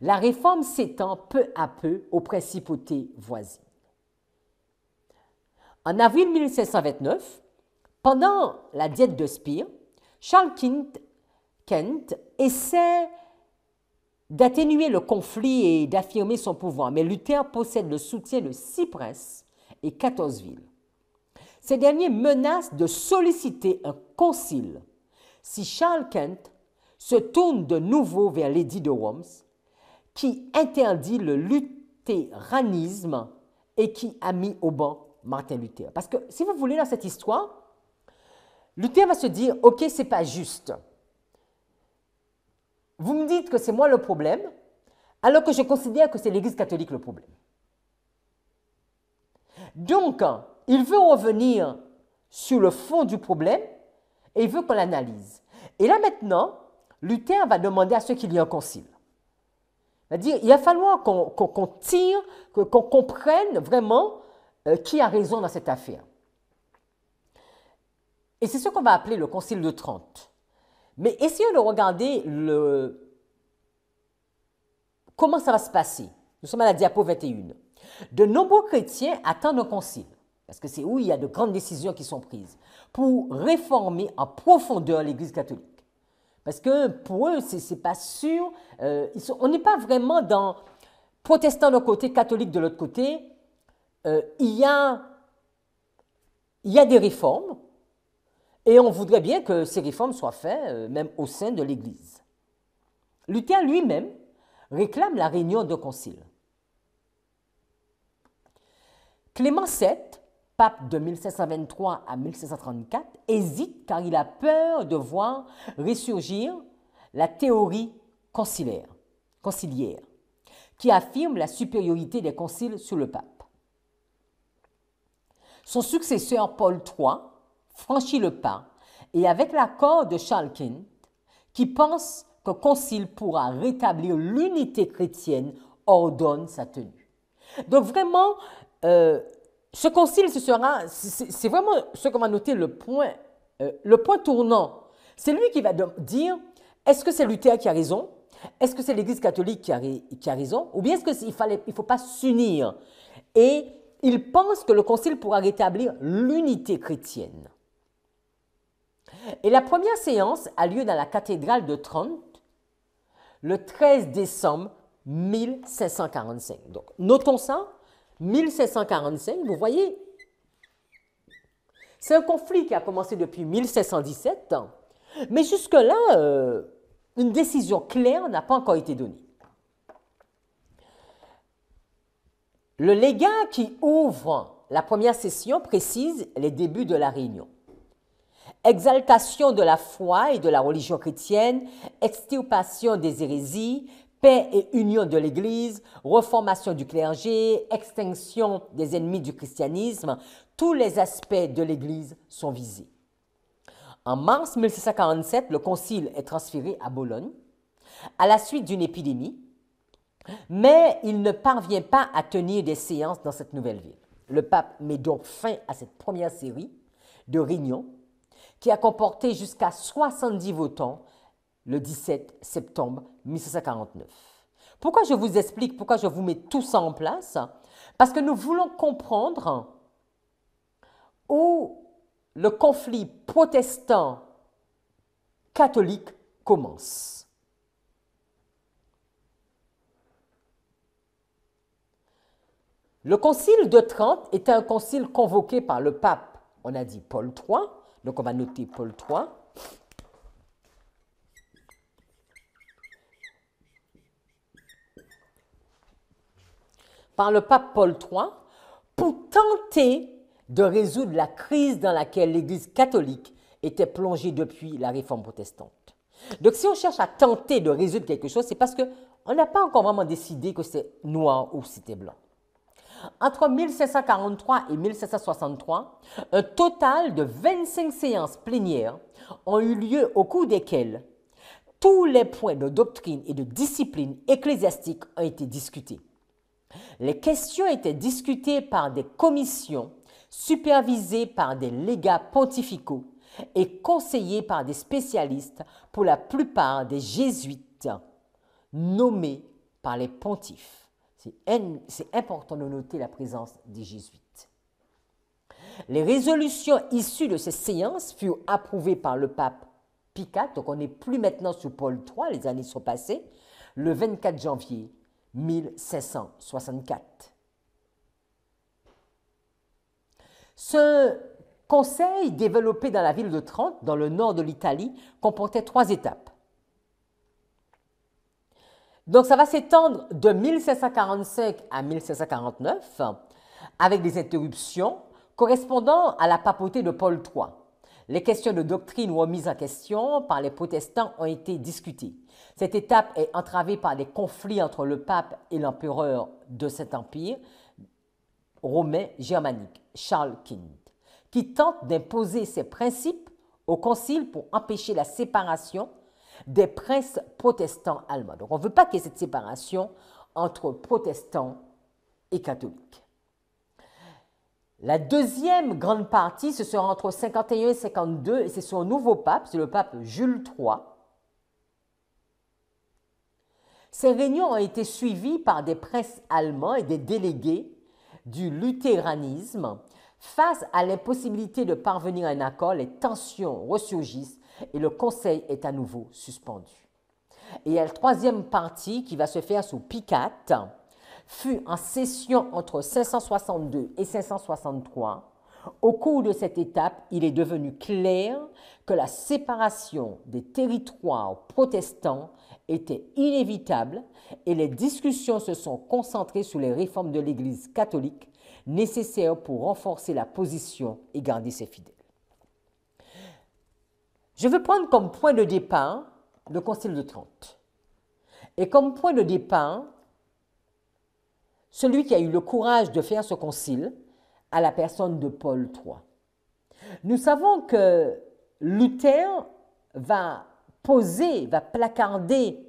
La réforme s'étend peu à peu aux principautés voisines. En avril 1729, pendant la diète de Spire, Charles Kent, Kent essaie d'atténuer le conflit et d'affirmer son pouvoir, mais Luther possède le soutien de six princes et 14 villes. Ces derniers menacent de solliciter un concile si Charles Kent se tourne de nouveau vers l'édit de Worms, qui interdit le luthéranisme et qui a mis au banc Martin Luther. Parce que, si vous voulez, dans cette histoire, Luther va se dire, OK, c'est pas juste. Vous me dites que c'est moi le problème, alors que je considère que c'est l'Église catholique le problème. Donc, il veut revenir sur le fond du problème et il veut qu'on l'analyse. Et là maintenant, Luther va demander à ceux qu'il y ait un concile. Il va dire il va falloir qu'on tire, qu'on comprenne vraiment euh, qui a raison dans cette affaire. Et c'est ce qu'on va appeler le concile de Trente. Mais essayons de regarder le... comment ça va se passer. Nous sommes à la diapo 21. De nombreux chrétiens attendent un concile parce que c'est où il y a de grandes décisions qui sont prises, pour réformer en profondeur l'Église catholique. Parce que pour eux, c'est pas sûr. Euh, on n'est pas vraiment dans protestant d'un côté, catholique de l'autre côté. Euh, il, y a, des réformes, et on voudrait bien que ces réformes soient faites euh, même au sein de l'Église. Luther lui-même réclame la réunion de concile. Clément VII pape de 1723 à 1734, hésite car il a peur de voir ressurgir la théorie conciliaire, qui affirme la supériorité des conciles sur le pape. Son successeur Paul III franchit le pas et avec l'accord de Charles Quint, qui pense que concile pourra rétablir l'unité chrétienne, ordonne sa tenue. Donc vraiment, euh, ce concile, ce sera, c'est vraiment ce qu'on va noter le point, euh, le point tournant. C'est lui qui va dire, est-ce que c'est Luther qui a raison Est-ce que c'est l'Église catholique qui a, raison Ou bien est-ce qu'il ne il faut pas s'unir Et il pense que le concile pourra rétablir l'unité chrétienne. Et la première séance a lieu dans la cathédrale de Trente le 13 décembre 1545. Donc, notons ça, 1745, vous voyez, c'est un conflit qui a commencé depuis 1717, hein. mais jusque-là, euh, une décision claire n'a pas encore été donnée. Le légat qui ouvre la première session précise les débuts de la réunion. Exaltation de la foi et de la religion chrétienne, extirpation des hérésies, paix et union de l'Église, reformation du clergé, extinction des ennemis du christianisme, tous les aspects de l'Église sont visés. En mars 1647, le concile est transféré à Bologne à la suite d'une épidémie, mais il ne parvient pas à tenir des séances dans cette nouvelle ville. Le pape met donc fin à cette première série de réunions qui a comporté jusqu'à 70 votants le 17 septembre 1749. Pourquoi je vous explique, pourquoi je vous mets tout ça en place Parce que nous voulons comprendre où le conflit protestant-catholique commence. Le concile de Trente était un concile convoqué par le pape, on a dit Paul III, donc on va noter Paul III, par le pape Paul III pour tenter de résoudre la crise dans laquelle l'Église catholique était plongée depuis la réforme protestante. Donc si on cherche à tenter de résoudre quelque chose, c'est parce qu'on n'a pas encore vraiment décidé que c'est noir ou c'était blanc. Entre 1743 et 1763, un total de 25 séances plénières ont eu lieu au cours desquelles tous les points de doctrine et de discipline ecclésiastique ont été discutés. Les questions étaient discutées par des commissions supervisées par des légats pontificaux et conseillées par des spécialistes, pour la plupart des jésuites, nommés par les pontifes. C'est important de noter la présence des jésuites. Les résolutions issues de ces séances furent approuvées par le pape Pie donc on n'est plus maintenant sous Paul III, les années sont passées, le 24 janvier 1764. Ce conseil, développé dans la ville de Trente, dans le nord de l'Italie, comportait trois étapes. Donc ça va s'étendre de 1745 à 1749, avec des interruptions correspondant à la papauté de Paul III. Les questions de doctrine ou remises en question par les protestants ont été discutées. Cette étape est entravée par des conflits entre le pape et l'empereur de cet empire romain germanique, Charles Quint, qui tente d'imposer ses principes au concile pour empêcher la séparation des princes protestants allemands. Donc on ne veut pas qu'il y ait cette séparation entre protestants et catholiques. La deuxième grande partie, ce sera entre 51 et 52, et c'est son nouveau pape, c'est le pape Jules III. Ces réunions ont été suivies par des presses allemands et des délégués du luthéranisme. Face à l'impossibilité de parvenir à un accord, les tensions ressurgissent et le conseil est à nouveau suspendu. Et la troisième partie qui va se faire sous Picat fut en session entre 562 et 563, au cours de cette étape, il est devenu clair que la séparation des territoires protestants était inévitable et les discussions se sont concentrées sur les réformes de l'Église catholique nécessaires pour renforcer la position et garder ses fidèles. Je veux prendre comme point de départ le Concile de Trente et comme point de départ celui qui a eu le courage de faire ce concile à la personne de Paul III. Nous savons que Luther va poser, va placarder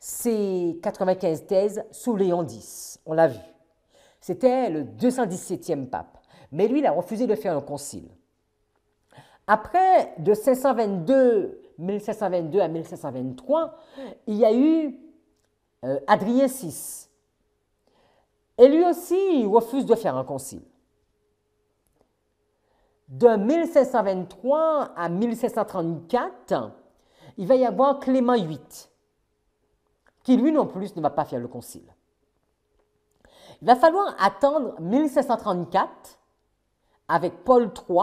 ses 95 thèses sous Léon X. On l'a vu. C'était le 217e pape. Mais lui, il a refusé de faire un concile. Après, de 1622 1522 à 1523, il y a eu euh, Adrien VI, et lui aussi, il refuse de faire un concile. De 1623 à 1734, il va y avoir Clément VIII, qui lui non plus ne va pas faire le concile. Il va falloir attendre 1734 avec Paul III,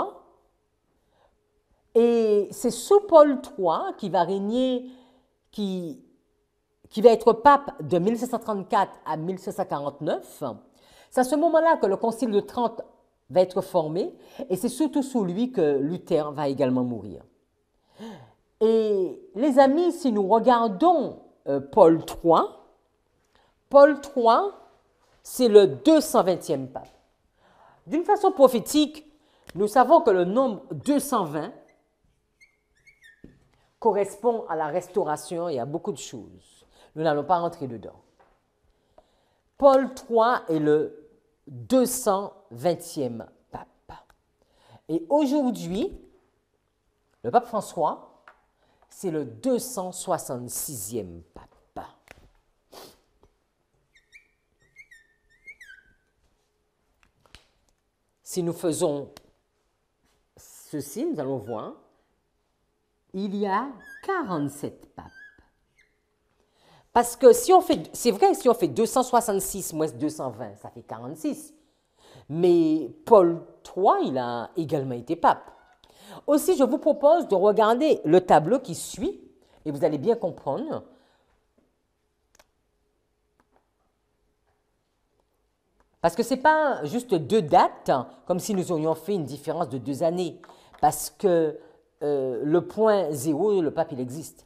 et c'est sous Paul III qui va régner, qui qui va être pape de 1734 à 1749. C'est à ce moment-là que le Concile de Trente va être formé et c'est surtout sous lui que Luther va également mourir. Et les amis, si nous regardons euh, Paul III, Paul III, c'est le 220e pape. D'une façon prophétique, nous savons que le nombre 220 correspond à la restauration et à beaucoup de choses. Nous n'allons pas rentrer dedans. Paul III est le 220e pape. Et aujourd'hui, le pape François, c'est le 266e pape. Si nous faisons ceci, nous allons voir, il y a 47 papes. Parce que si on fait, c'est vrai, si on fait 266 moins 220, ça fait 46. Mais Paul III, il a également été pape. Aussi, je vous propose de regarder le tableau qui suit, et vous allez bien comprendre. Parce que ce n'est pas juste deux dates, comme si nous aurions fait une différence de deux années. Parce que euh, le point zéro, le pape, il existe.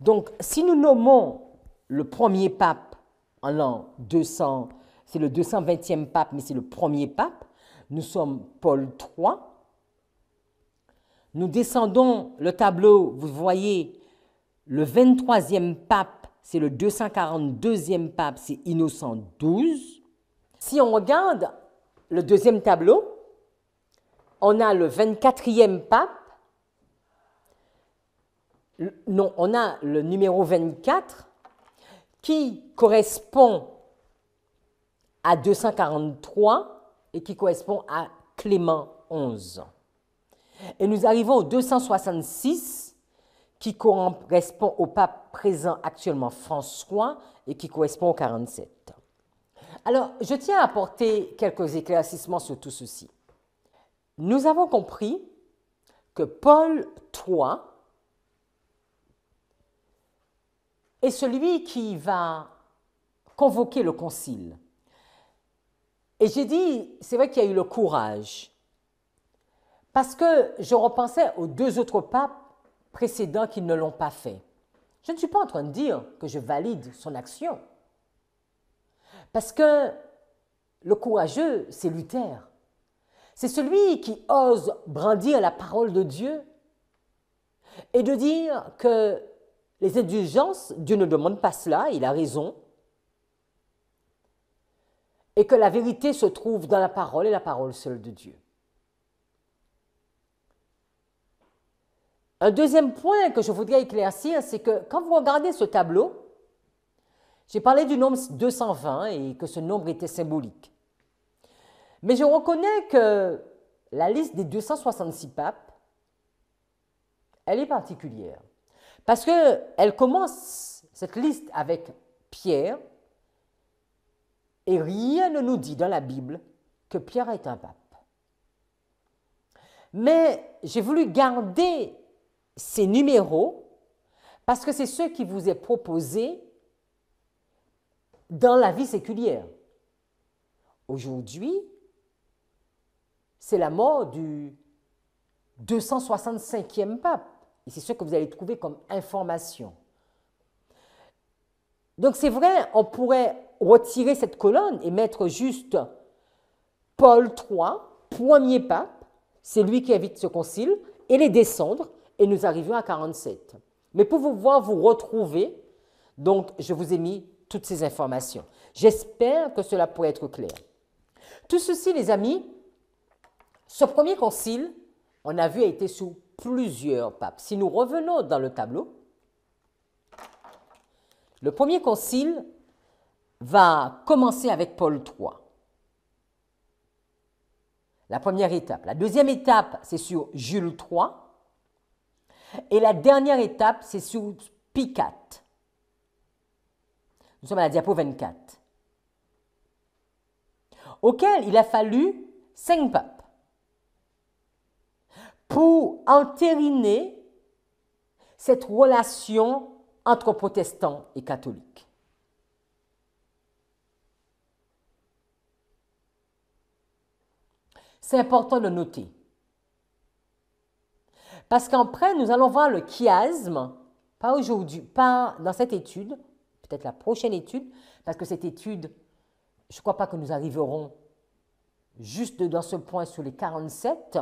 Donc, si nous nommons le premier pape en l'an 200, c'est le 220e pape, mais c'est le premier pape. Nous sommes Paul III. Nous descendons le tableau, vous voyez, le 23e pape, c'est le 242e pape, c'est Innocent XII. Si on regarde le deuxième tableau, on a le 24e pape. Non, on a le numéro 24 qui correspond à 243 et qui correspond à Clément XI. Et nous arrivons au 266 qui correspond au pape présent actuellement François et qui correspond au 47. Alors, je tiens à apporter quelques éclaircissements sur tout ceci. Nous avons compris que Paul III et celui qui va convoquer le concile. Et j'ai dit, c'est vrai qu'il y a eu le courage, parce que je repensais aux deux autres papes précédents qui ne l'ont pas fait. Je ne suis pas en train de dire que je valide son action, parce que le courageux, c'est Luther. C'est celui qui ose brandir la parole de Dieu et de dire que les indulgences, Dieu ne demande pas cela, il a raison. Et que la vérité se trouve dans la parole et la parole seule de Dieu. Un deuxième point que je voudrais éclaircir, c'est que quand vous regardez ce tableau, j'ai parlé du nombre 220 et que ce nombre était symbolique. Mais je reconnais que la liste des 266 papes, elle est particulière. Parce qu'elle commence cette liste avec Pierre, et rien ne nous dit dans la Bible que Pierre est un pape. Mais j'ai voulu garder ces numéros parce que c'est ce qui vous est proposé dans la vie séculière. Aujourd'hui, c'est la mort du 265e pape. Et c'est ce que vous allez trouver comme information. Donc c'est vrai, on pourrait retirer cette colonne et mettre juste Paul III, premier pape, c'est lui qui invite ce concile, et les descendre, et nous arrivons à 47. Mais pour vous voir vous retrouver, donc je vous ai mis toutes ces informations. J'espère que cela pourrait être clair. Tout ceci, les amis, ce premier concile, on a vu, a été sous plusieurs papes. Si nous revenons dans le tableau, le premier concile va commencer avec Paul III. La première étape. La deuxième étape, c'est sur Jules III. Et la dernière étape, c'est sur Picat. Nous sommes à la diapo 24. Auquel il a fallu cinq papes pour entériner cette relation entre protestants et catholiques. C'est important de noter. Parce qu'après, nous allons voir le chiasme, pas aujourd'hui, pas dans cette étude, peut-être la prochaine étude, parce que cette étude, je ne crois pas que nous arriverons juste dans ce point sur les 47,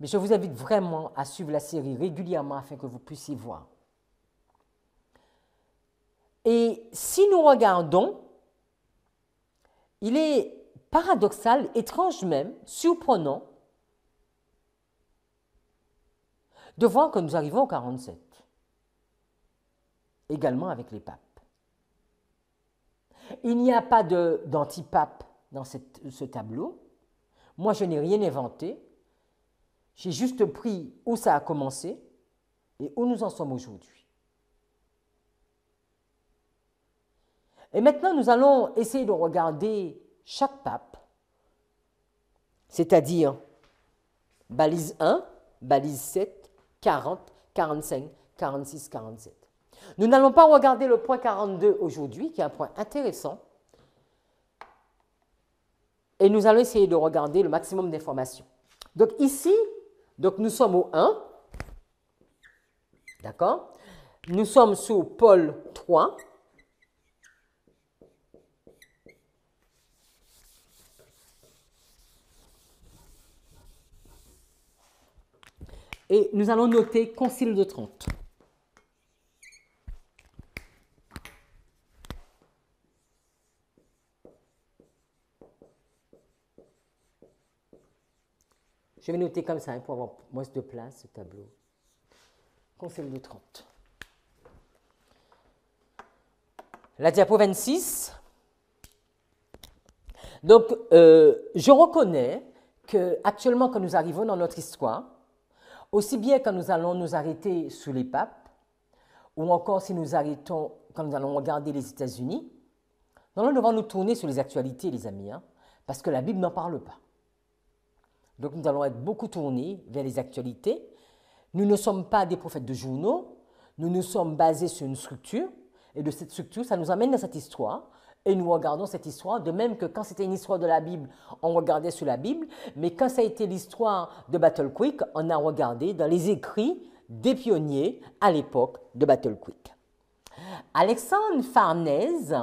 mais je vous invite vraiment à suivre la série régulièrement afin que vous puissiez voir. Et si nous regardons, il est paradoxal, étrange même, surprenant, de voir que nous arrivons au 47, également avec les papes. Il n'y a pas d'antipape dans ce tableau. Moi, je n'ai rien inventé. J'ai juste pris où ça a commencé et où nous en sommes aujourd'hui. Et maintenant, nous allons essayer de regarder chaque pape, c'est-à-dire balise 1, balise 7, 40, 45, 46, 47. Nous n'allons pas regarder le point 42 aujourd'hui, qui est un point intéressant, et nous allons essayer de regarder le maximum d'informations. Donc ici, donc nous sommes au 1. D'accord Nous sommes sous pôle 3. Et nous allons noter concile de 30. Je vais noter comme ça hein, pour avoir moins de place ce tableau. Conseil de 30. La diapo 26. Donc, euh, je reconnais qu'actuellement, quand nous arrivons dans notre histoire, aussi bien quand nous allons nous arrêter sous les papes, ou encore si nous arrêtons quand nous allons regarder les États-Unis, nous allons nous tourner sur les actualités, les amis, hein, parce que la Bible n'en parle pas. Donc nous allons être beaucoup tournés vers les actualités. Nous ne sommes pas des prophètes de journaux, nous nous sommes basés sur une structure, et de cette structure, ça nous amène dans cette histoire, et nous regardons cette histoire, de même que quand c'était une histoire de la Bible, on regardait sur la Bible, mais quand ça a été l'histoire de Battle Creek, on a regardé dans les écrits des pionniers à l'époque de Battle Creek. Alexandre Farnèse,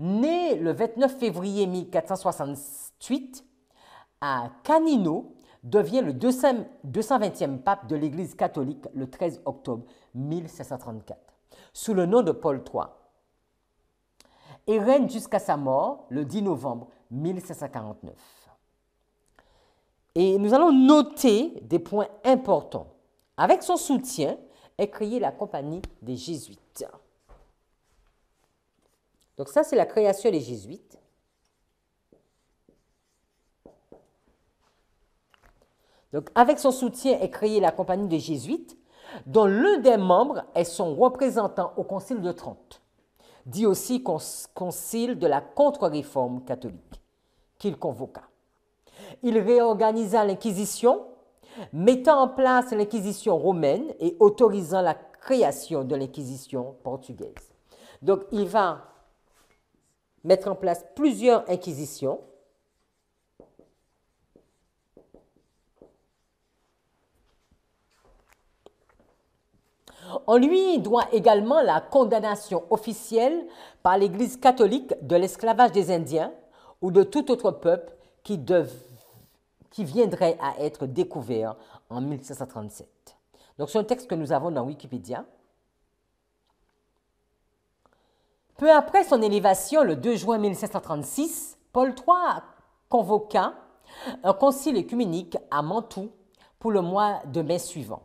né le 29 février 1468, Canino, devient le 220e pape de l'Église catholique le 13 octobre 1734, sous le nom de Paul III, et règne jusqu'à sa mort le 10 novembre 1749. Et nous allons noter des points importants. Avec son soutien est créée la Compagnie des Jésuites. Donc ça, c'est la création des Jésuites. Donc, avec son soutien est créée la compagnie des Jésuites, dont l'un des membres est son représentant au Concile de Trente, dit aussi Concile de la contre-réforme catholique, qu'il convoqua. Il réorganisa l'Inquisition, mettant en place l'Inquisition romaine et autorisant la création de l'Inquisition portugaise. Donc, il va mettre en place plusieurs inquisitions On lui doit également la condamnation officielle par l'Église catholique de l'esclavage des Indiens ou de tout autre peuple qui, viendrait à être découvert en 1537. Donc c'est un texte que nous avons dans Wikipédia. Peu après son élévation, le 2 juin 1736, Paul III convoqua un concile écuménique à Mantoue pour le mois de mai suivant.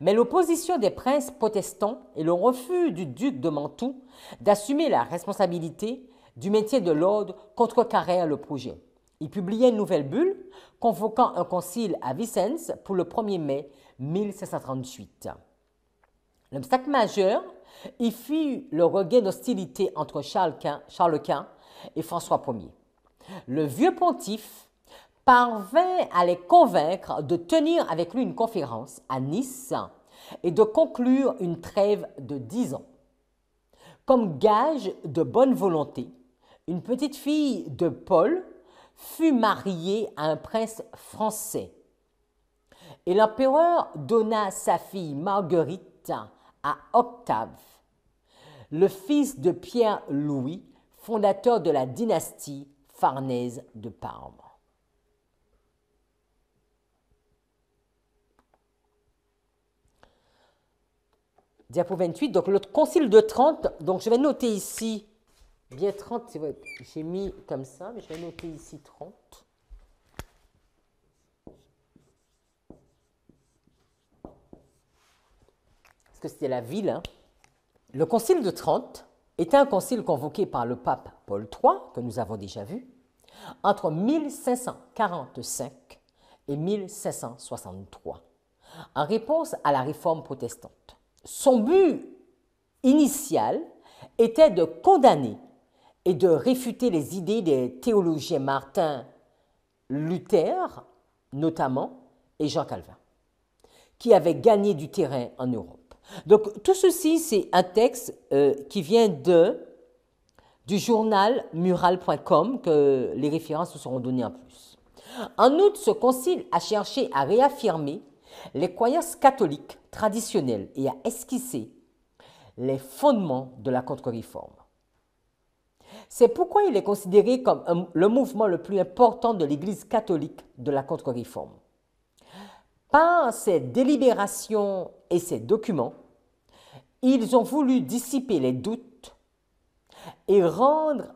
Mais l'opposition des princes protestants et le refus du duc de Mantoue d'assumer la responsabilité du métier de l'ordre contrecarrèrent le projet. Il publia une nouvelle bulle convoquant un concile à Vicence pour le 1er mai 1738. L'obstacle majeur y fut le regain d'hostilité entre Charles Quint, Charles Quint et François Ier. Le vieux pontife parvint à les convaincre de tenir avec lui une conférence à Nice et de conclure une trêve de dix ans. Comme gage de bonne volonté, une petite fille de Paul fut mariée à un prince français. Et l'empereur donna sa fille Marguerite à Octave, le fils de Pierre-Louis, fondateur de la dynastie farnèse de Parme. Diapo 28, donc le concile de Trente, donc je vais noter ici, eh bien 30, j'ai mis comme ça, mais je vais noter ici 30. Parce que c'était la ville. Hein. Le concile de Trente est un concile convoqué par le pape Paul III, que nous avons déjà vu, entre 1545 et 1563, en réponse à la réforme protestante son but initial était de condamner et de réfuter les idées des théologiens Martin Luther, notamment, et Jean Calvin, qui avaient gagné du terrain en Europe. Donc tout ceci, c'est un texte euh, qui vient de, du journal mural.com, que les références seront données en plus. En outre, ce concile a cherché à réaffirmer les croyances catholiques traditionnelles et à esquisser les fondements de la contre-réforme. C'est pourquoi il est considéré comme le mouvement le plus important de l'Église catholique de la contre-réforme. Par ses délibérations et ses documents, ils ont voulu dissiper les doutes et rendre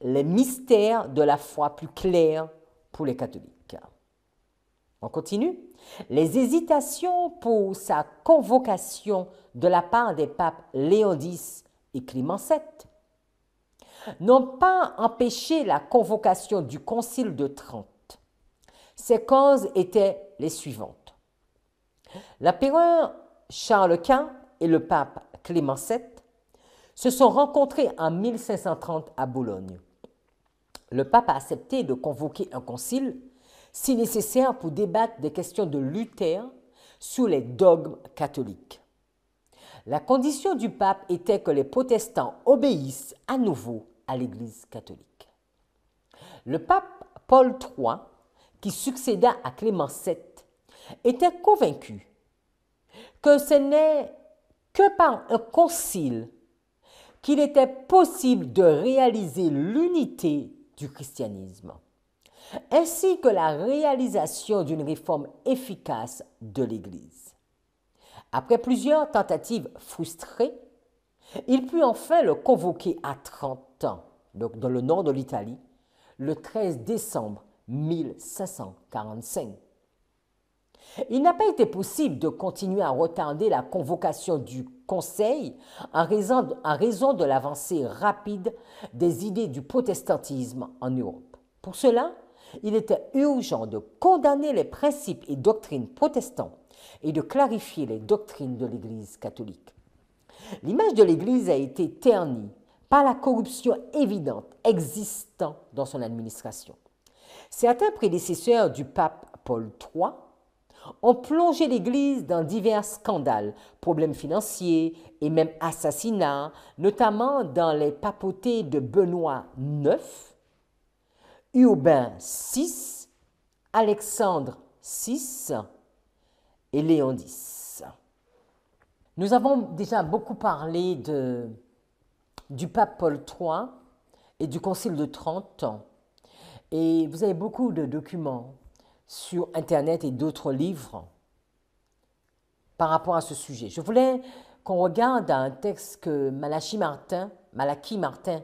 les mystères de la foi plus clairs pour les catholiques. On continue. Les hésitations pour sa convocation de la part des papes Léon X et Clément VII n'ont pas empêché la convocation du Concile de Trente. Ses causes étaient les suivantes. L'empereur Charles Quint et le pape Clément VII se sont rencontrés en 1530 à Boulogne. Le pape a accepté de convoquer un concile si nécessaire pour débattre des questions de Luther sous les dogmes catholiques. La condition du pape était que les protestants obéissent à nouveau à l'Église catholique. Le pape Paul III, qui succéda à Clément VII, était convaincu que ce n'est que par un concile qu'il était possible de réaliser l'unité du christianisme ainsi que la réalisation d'une réforme efficace de l'Église. Après plusieurs tentatives frustrées, il put enfin le convoquer à 30 ans, donc dans le nord de l'Italie, le 13 décembre 1545. Il n'a pas été possible de continuer à retarder la convocation du Conseil en raison, en raison de l'avancée rapide des idées du protestantisme en Europe. Pour cela, il était urgent de condamner les principes et doctrines protestants et de clarifier les doctrines de l'Église catholique. L'image de l'Église a été ternie par la corruption évidente existant dans son administration. Certains prédécesseurs du pape Paul III ont plongé l'Église dans divers scandales, problèmes financiers et même assassinats, notamment dans les papautés de Benoît IX Hubin 6, Alexandre 6 et Léon X. Nous avons déjà beaucoup parlé de, du pape Paul III et du Concile de Trente. Et vous avez beaucoup de documents sur Internet et d'autres livres par rapport à ce sujet. Je voulais qu'on regarde un texte que Malachi Martin, Malachi Martin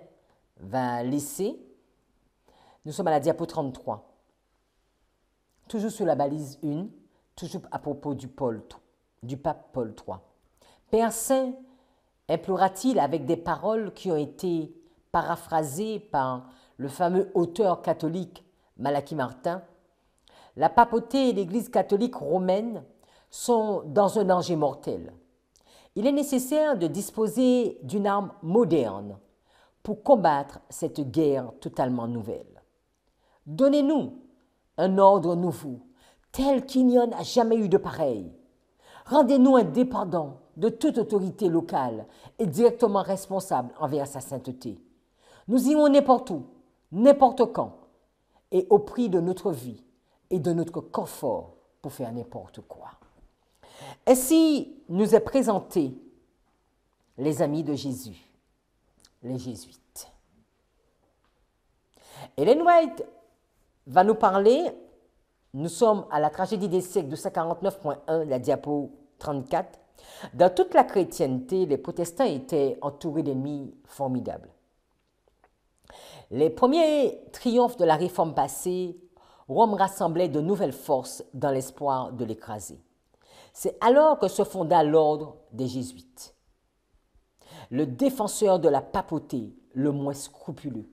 va laisser nous sommes à la diapo 33. Toujours sur la balise 1, toujours à propos du, pape Paul III. Père Saint implora-t-il avec des paroles qui ont été paraphrasées par le fameux auteur catholique Malachi Martin, la papauté et l'Église catholique romaine sont dans un danger mortel. Il est nécessaire de disposer d'une arme moderne pour combattre cette guerre totalement nouvelle. Donnez-nous un ordre nouveau, tel qu'il n'y en a jamais eu de pareil. Rendez-nous indépendants de toute autorité locale et directement responsables envers sa sainteté. Nous irons n'importe où, n'importe quand, et au prix de notre vie et de notre confort pour faire n'importe quoi. Ainsi nous est présenté les amis de Jésus, les Jésuites. White va nous parler, nous sommes à la tragédie des siècles 249.1, la diapo 34. Dans toute la chrétienté, les protestants étaient entourés d'ennemis formidables. Les premiers triomphes de la réforme passée, Rome rassemblait de nouvelles forces dans l'espoir de l'écraser. C'est alors que se fonda l'ordre des Jésuites. Le défenseur de la papauté, le moins scrupuleux,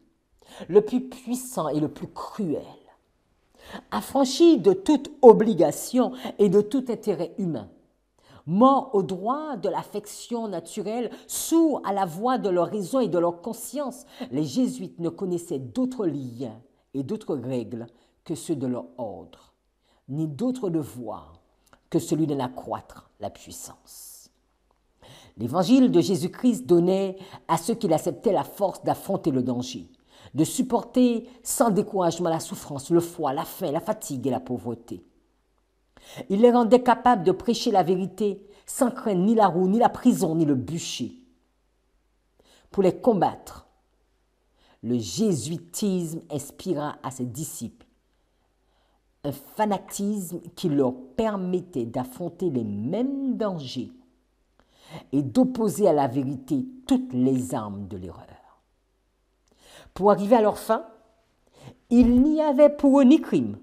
le plus puissant et le plus cruel. Affranchis de toute obligation et de tout intérêt humain, morts au droit de l'affection naturelle, sourd à la voix de leur raison et de leur conscience, les jésuites ne connaissaient d'autres liens et d'autres règles que ceux de leur ordre, ni d'autres devoirs que celui de l'accroître la puissance. L'évangile de Jésus-Christ donnait à ceux qui l'acceptaient la force d'affronter le danger, de supporter sans découragement la souffrance, le froid, la faim, la fatigue et la pauvreté. Il les rendait capables de prêcher la vérité sans craindre ni la roue, ni la prison, ni le bûcher. Pour les combattre, le jésuitisme inspira à ses disciples un fanatisme qui leur permettait d'affronter les mêmes dangers et d'opposer à la vérité toutes les armes de l'erreur pour arriver à leur fin, il n'y avait pour eux ni crime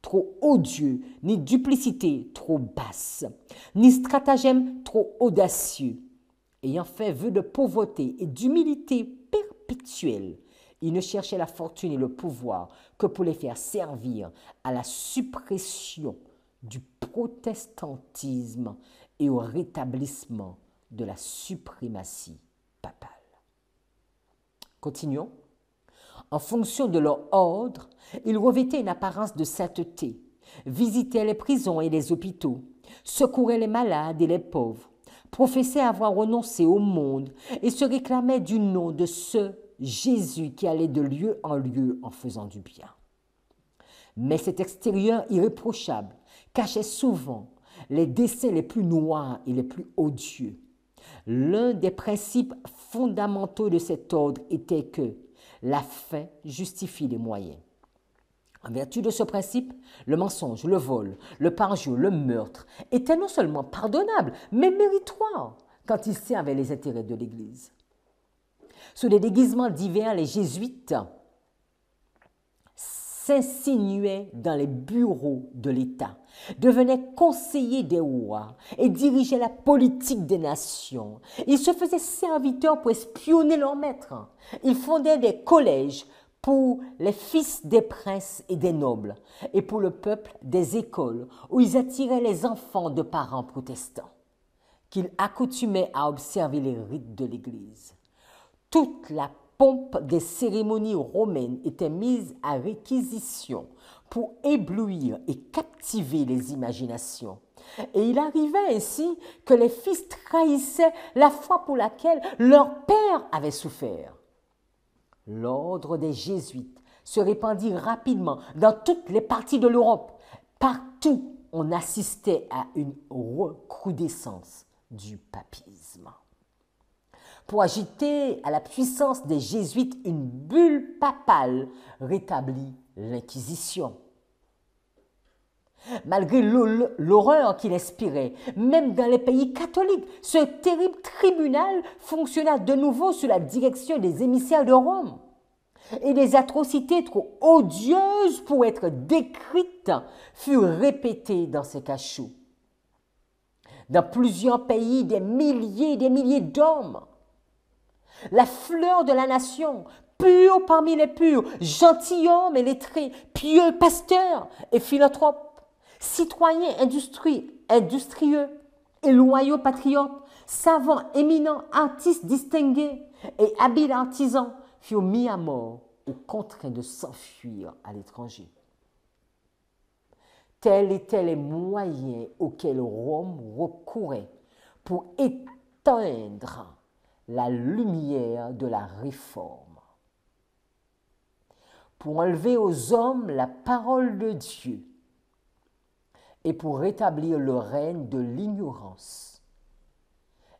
trop odieux, ni duplicité trop basse, ni stratagème trop audacieux. Ayant fait vœu de pauvreté et d'humilité perpétuelle, ils ne cherchaient la fortune et le pouvoir que pour les faire servir à la suppression du protestantisme et au rétablissement de la suprématie papale. Continuons. En fonction de leur ordre, ils revêtaient une apparence de sainteté, visitaient les prisons et les hôpitaux, secouraient les malades et les pauvres, professaient avoir renoncé au monde et se réclamaient du nom de ce Jésus qui allait de lieu en lieu en faisant du bien. Mais cet extérieur irréprochable cachait souvent les décès les plus noirs et les plus odieux. L'un des principes fondamentaux de cet ordre était que la fin justifie les moyens. En vertu de ce principe, le mensonge, le vol, le parjure, le meurtre étaient non seulement pardonnables, mais méritoires quand ils servaient les intérêts de l'Église. Sous les déguisements divers, les jésuites s'insinuaient dans les bureaux de l'État, devenaient conseillers des rois et dirigeaient la politique des nations. Ils se faisaient serviteurs pour espionner leurs maîtres. Ils fondaient des collèges pour les fils des princes et des nobles, et pour le peuple des écoles, où ils attiraient les enfants de parents protestants, qu'ils accoutumaient à observer les rites de l'Église. Toute la des cérémonies romaines étaient mises à réquisition pour éblouir et captiver les imaginations. Et il arrivait ainsi que les fils trahissaient la foi pour laquelle leur père avait souffert. L'ordre des Jésuites se répandit rapidement dans toutes les parties de l'Europe. Partout, on assistait à une recrudescence du papisme pour agiter à la puissance des jésuites une bulle papale, rétablit l'Inquisition. Malgré l'horreur qu'il inspirait, même dans les pays catholiques, ce terrible tribunal fonctionna de nouveau sous la direction des émissaires de Rome. Et des atrocités trop odieuses pour être décrites furent répétées dans ces cachots. Dans plusieurs pays, des milliers et des milliers d'hommes la fleur de la nation, pur parmi les purs, gentilhomme et lettré, pieux pasteur et philanthropes, citoyen industrieux et loyaux patriotes, savants, éminents, artistes distingués et habiles artisans, furent mis à mort ou contraints de s'enfuir à l'étranger. Tels étaient les moyens auxquels Rome recourait pour éteindre la lumière de la réforme. Pour enlever aux hommes la parole de Dieu et pour rétablir le règne de l'ignorance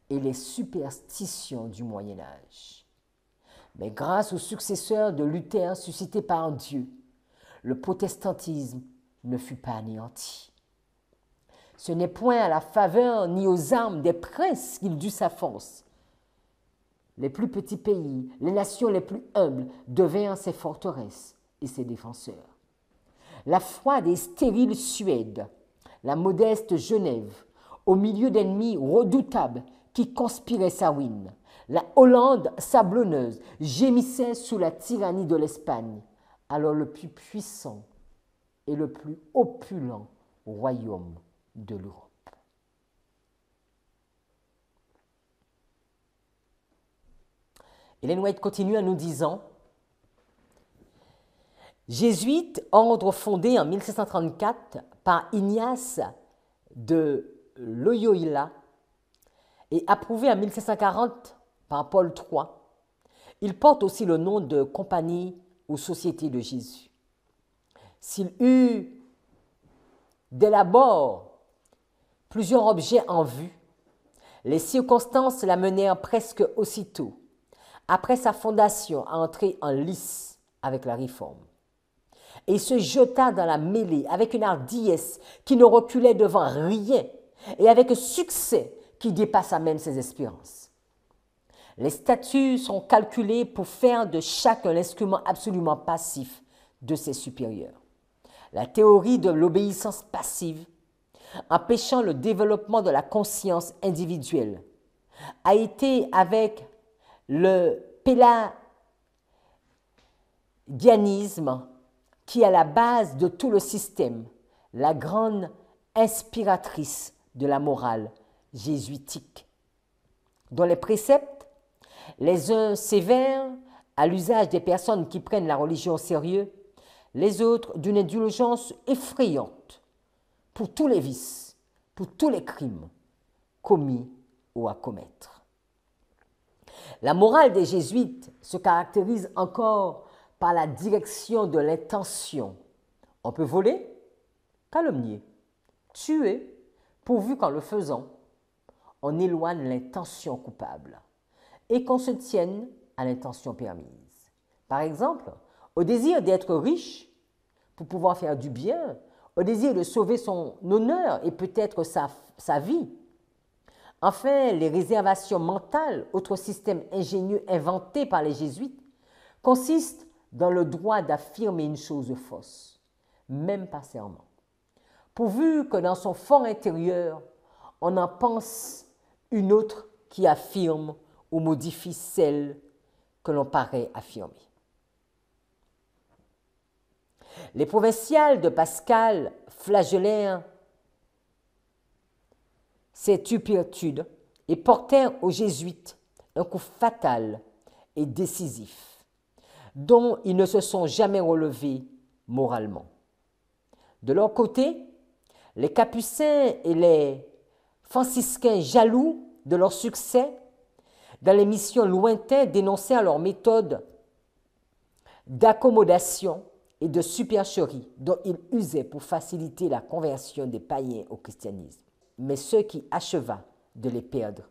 et les superstitions du Moyen Âge. Mais grâce aux successeurs de Luther suscités par Dieu, le protestantisme ne fut pas anéanti. Ce n'est point à la faveur ni aux armes des princes qu'il dut sa force, les plus petits pays, les nations les plus humbles devinrent ses forteresses et ses défenseurs. La froide et stérile Suède, la modeste Genève, au milieu d'ennemis redoutables qui conspiraient sa ruine. La Hollande sablonneuse gémissait sous la tyrannie de l'Espagne, alors le plus puissant et le plus opulent royaume de l'Europe. Hélène White continue en nous disant Jésuite, ordre fondé en 1634 par Ignace de Loyola et approuvé en 1740 par Paul III, il porte aussi le nom de compagnie ou société de Jésus. S'il eut dès l'abord plusieurs objets en vue, les circonstances l'amenèrent presque aussitôt après sa fondation, a entré en lice avec la réforme et se jeta dans la mêlée avec une hardiesse qui ne reculait devant rien et avec un succès qui dépassa même ses espérances. Les statuts sont calculés pour faire de chacun l'instrument absolument passif de ses supérieurs. La théorie de l'obéissance passive, empêchant le développement de la conscience individuelle, a été avec le péladianisme qui est à la base de tout le système, la grande inspiratrice de la morale jésuitique, Dans les préceptes, les uns sévères à l'usage des personnes qui prennent la religion au sérieux, les autres d'une indulgence effrayante pour tous les vices, pour tous les crimes commis ou à commettre. La morale des jésuites se caractérise encore par la direction de l'intention. On peut voler, calomnier, tuer, pourvu qu'en le faisant, on éloigne l'intention coupable et qu'on se tienne à l'intention permise. Par exemple, au désir d'être riche pour pouvoir faire du bien, au désir de sauver son honneur et peut-être sa, sa vie, Enfin, les réservations mentales, autre système ingénieux inventé par les jésuites, consistent dans le droit d'affirmer une chose fausse, même pas serment, pourvu que dans son fond intérieur, on en pense une autre qui affirme ou modifie celle que l'on paraît affirmer. Les provinciales de Pascal flagellèrent cette turpitudes et portèrent aux Jésuites un coup fatal et décisif, dont ils ne se sont jamais relevés moralement. De leur côté, les Capucins et les Franciscains jaloux de leur succès dans les missions lointaines dénoncèrent leur méthode d'accommodation et de supercherie dont ils usaient pour faciliter la conversion des païens au christianisme mais ce qui acheva de les perdre,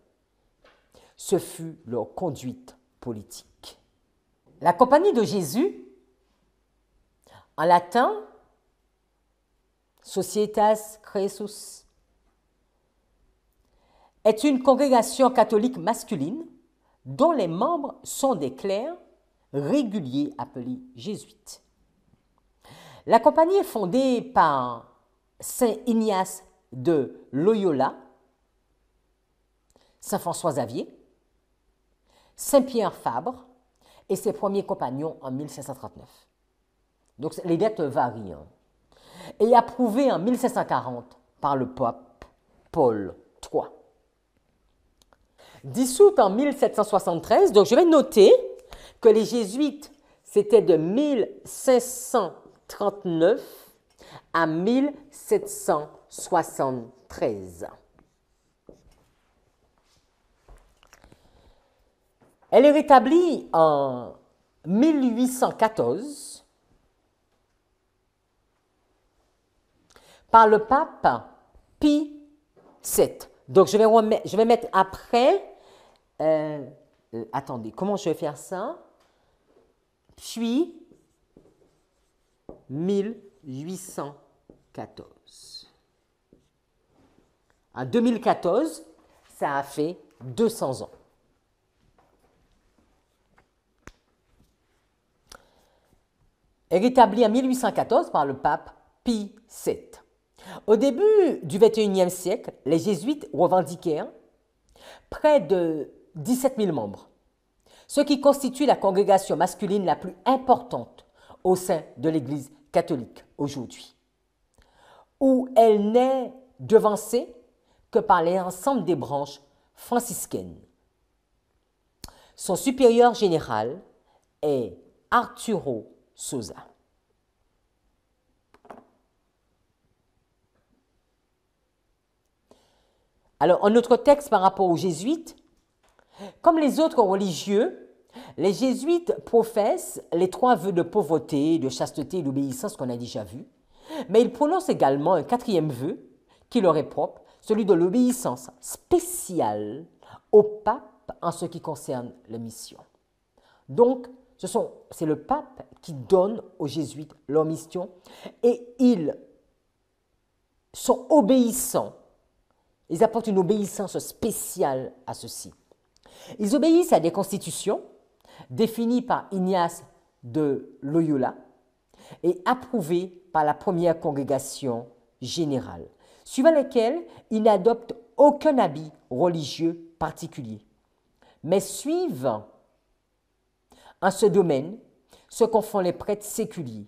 ce fut leur conduite politique. La compagnie de Jésus, en latin, Societas Cresus, est une congrégation catholique masculine dont les membres sont des clercs réguliers appelés jésuites. La compagnie est fondée par Saint Ignace de Loyola, Saint François Xavier, Saint Pierre Fabre et ses premiers compagnons en 1539. Donc les dates varient. Hein. Et approuvées en 1540 par le pape Paul III. Dissoute en 1773, donc je vais noter que les jésuites, c'était de 1539 à 1740. Soixante-treize. Elle est rétablie en 1814 par le pape Pie VII. Donc, je vais, je vais mettre après. Euh, euh, attendez, comment je vais faire ça Puis 1814. En 2014, ça a fait 200 ans. Rétabli en 1814 par le pape Pie VII. Au début du 21e siècle, les jésuites revendiquaient près de 17 000 membres, ce qui constitue la congrégation masculine la plus importante au sein de l'Église catholique aujourd'hui, où elle n'est devancée que par l'ensemble des branches franciscaines. Son supérieur général est Arturo Souza. Alors, un autre texte par rapport aux jésuites, comme les autres religieux, les jésuites professent les trois vœux de pauvreté, de chasteté et d'obéissance qu'on a déjà vus, mais ils prononcent également un quatrième vœu qui leur est propre, celui de l'obéissance spéciale au pape en ce qui concerne les missions. Donc, c'est le pape qui donne aux jésuites leur mission et ils sont obéissants. Ils apportent une obéissance spéciale à ceci. Ils obéissent à des constitutions définies par Ignace de Loyola et approuvées par la première congrégation générale suivant lesquels ils n'adoptent aucun habit religieux particulier. Mais suivent en ce domaine ce qu'en font les prêtres séculiers,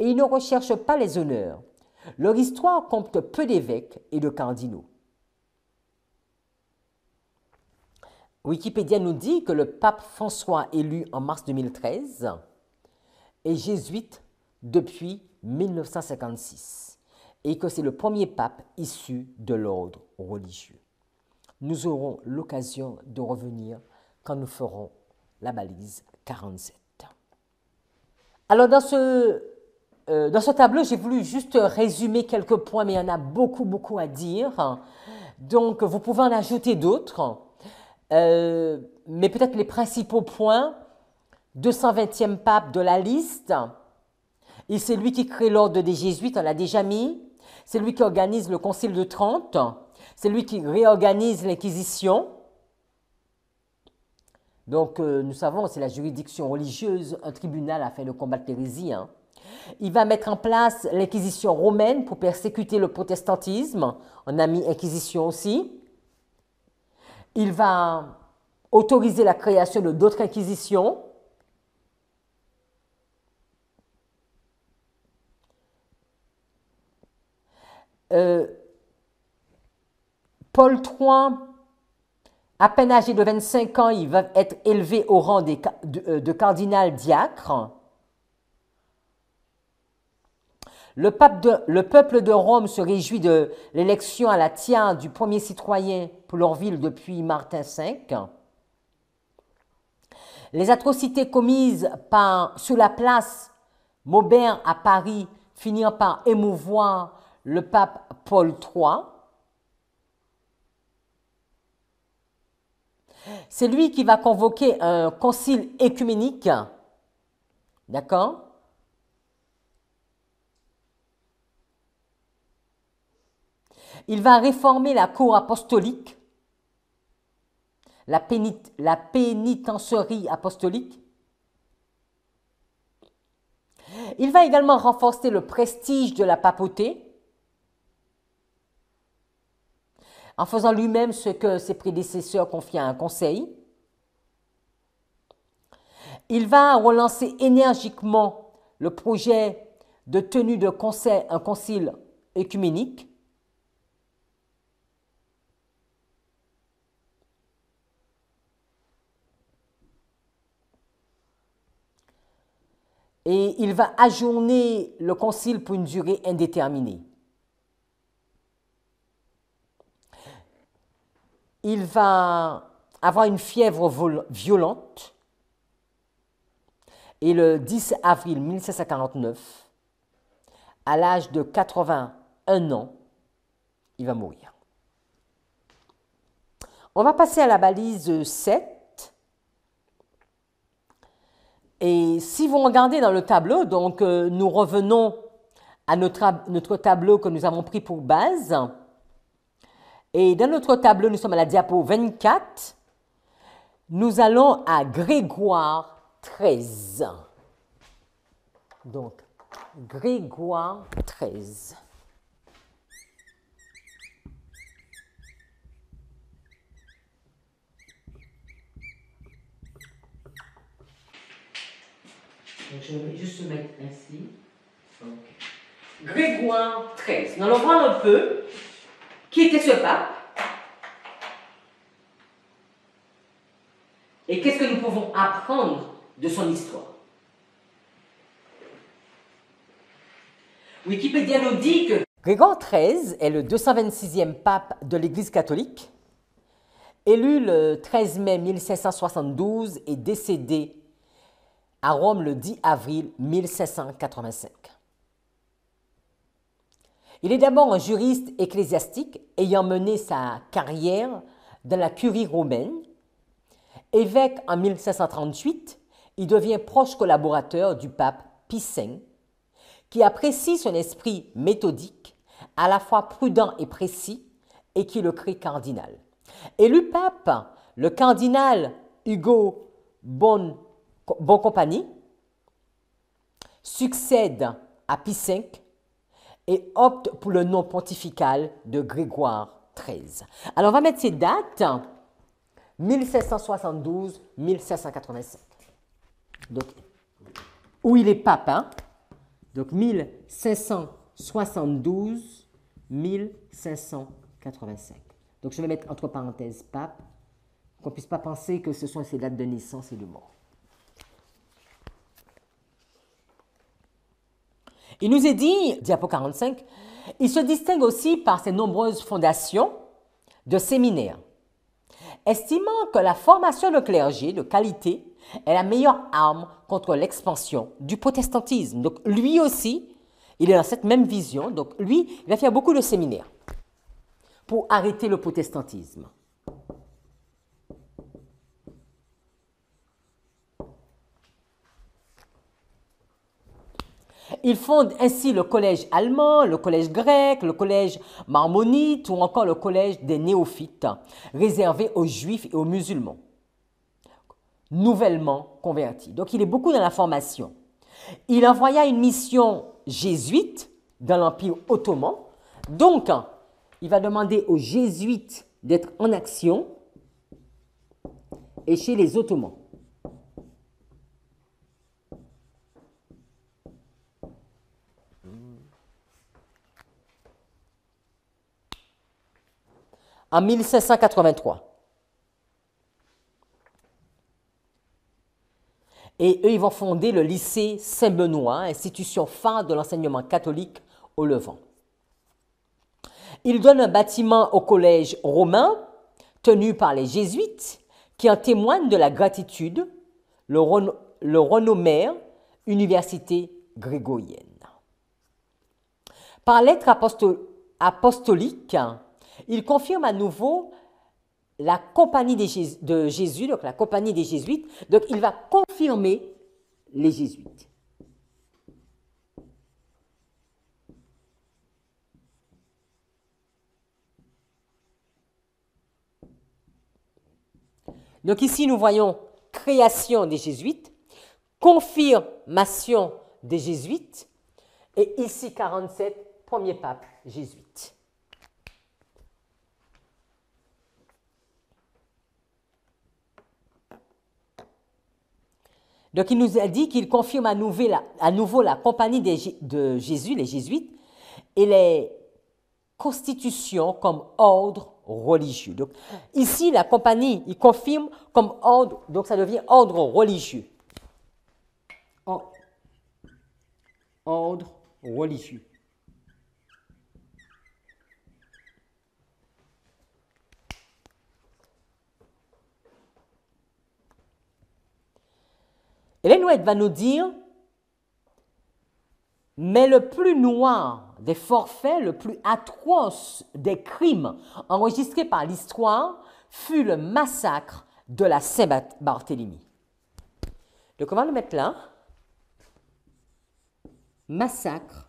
et ils ne recherchent pas les honneurs. Leur histoire compte peu d'évêques et de cardinaux. Wikipédia nous dit que le pape François, élu en mars 2013, est jésuite depuis 1956 et que c'est le premier pape issu de l'ordre religieux. Nous aurons l'occasion de revenir quand nous ferons la balise 47. Alors dans ce, euh, dans ce tableau, j'ai voulu juste résumer quelques points, mais il y en a beaucoup, beaucoup à dire. Donc vous pouvez en ajouter d'autres. Euh, mais peut-être les principaux points. 220e pape de la liste. Et c'est lui qui crée l'ordre des jésuites, on l'a déjà mis. C'est lui qui organise le concile de Trente. C'est lui qui réorganise l'inquisition. Donc, euh, nous savons, c'est la juridiction religieuse, un tribunal afin de combattre l'hérésie. Hein. Il va mettre en place l'inquisition romaine pour persécuter le protestantisme. On a mis l'Inquisition aussi. Il va autoriser la création de d'autres inquisitions Euh, Paul III, à peine âgé de 25 ans, il va être élevé au rang euh, de, cardinal diacre. Le, peuple de Rome se réjouit de l'élection à la tiare du premier citoyen pour leur ville depuis Martin V. Les atrocités commises par, sur la place Maubert à Paris finiront par émouvoir le pape Paul III. C'est lui qui va convoquer un concile écuménique. D'accord Il va réformer la cour apostolique, la, la pénitencerie apostolique. Il va également renforcer le prestige de la papauté. en faisant lui-même ce que ses prédécesseurs confiaient à un conseil. Il va relancer énergiquement le projet de tenue de conseil, un concile écuménique. Et il va ajourner le concile pour une durée indéterminée. il va avoir une fièvre violente. Et le 10 avril 1749, à l'âge de 81 ans, il va mourir. On va passer à la balise 7. Et si vous regardez dans le tableau, donc euh, nous revenons à notre, notre tableau que nous avons pris pour base. Et dans notre tableau, nous sommes à la diapo 24. Nous allons à Grégoire 13. Donc, Grégoire 13. Je vais juste mettre ainsi. Grégoire 13. Nous allons voir un peu qui était ce pape. Et qu'est-ce que nous pouvons apprendre de son histoire Wikipédia nous dit que Grégoire XIII est le 226e pape de l'Église catholique, élu le 13 mai 1772 et décédé à Rome le 10 avril 1785. Il est d'abord un juriste ecclésiastique ayant mené sa carrière dans la curie romaine. Évêque en 1538, il devient proche collaborateur du pape Pissin qui apprécie son esprit méthodique, à la fois prudent et précis, et qui le crée cardinal. Élu pape, le cardinal Hugo Boncompagnie succède à Pie et opte pour le nom pontifical de Grégoire XIII. Alors, on va mettre ces dates 1672-1585. Donc, où il est pape, hein? Donc, 1572-1585. Donc, je vais mettre entre parenthèses pape, qu'on ne puisse pas penser que ce sont ses dates de naissance et de mort. Il nous est dit, diapo 45, il se distingue aussi par ses nombreuses fondations de séminaires, estimant que la formation de clergé de qualité est la meilleure arme contre l'expansion du protestantisme. Donc lui aussi, il est dans cette même vision. Donc lui, il va faire beaucoup de séminaires pour arrêter le protestantisme. Il fonde ainsi le collège allemand, le collège grec, le collège marmonite ou encore le collège des néophytes, réservé aux juifs et aux musulmans, nouvellement convertis. Donc il est beaucoup dans la formation. Il envoya une mission jésuite dans l'Empire ottoman. Donc, il va demander aux jésuites d'être en action et chez les ottomans. en 1583. Et eux, ils vont fonder le lycée Saint-Benoît, institution phare de l'enseignement catholique au Levant. Ils donnent un bâtiment au collège romain, tenu par les jésuites, qui en témoignent de la gratitude, le, Université grégorienne. Par lettre apostolique, il confirme à nouveau la compagnie de Jésus, donc la compagnie des Jésuites. Donc il va confirmer les Jésuites. Donc ici, nous voyons création des Jésuites, confirmation des Jésuites, et ici 47, premier pape jésuite. Donc il nous a dit qu'il confirme à nouveau, la, compagnie de Jésus, les Jésuites, et les constitutions comme ordre religieux. Donc ici, la compagnie, il confirme comme ordre, donc ça devient ordre religieux. Ordre religieux. Et White va nous dire, mais le plus noir des forfaits, le plus atroce des crimes enregistrés par l'histoire fut le massacre de la Saint-Barthélemy. Donc comment va le mettre là. Massacre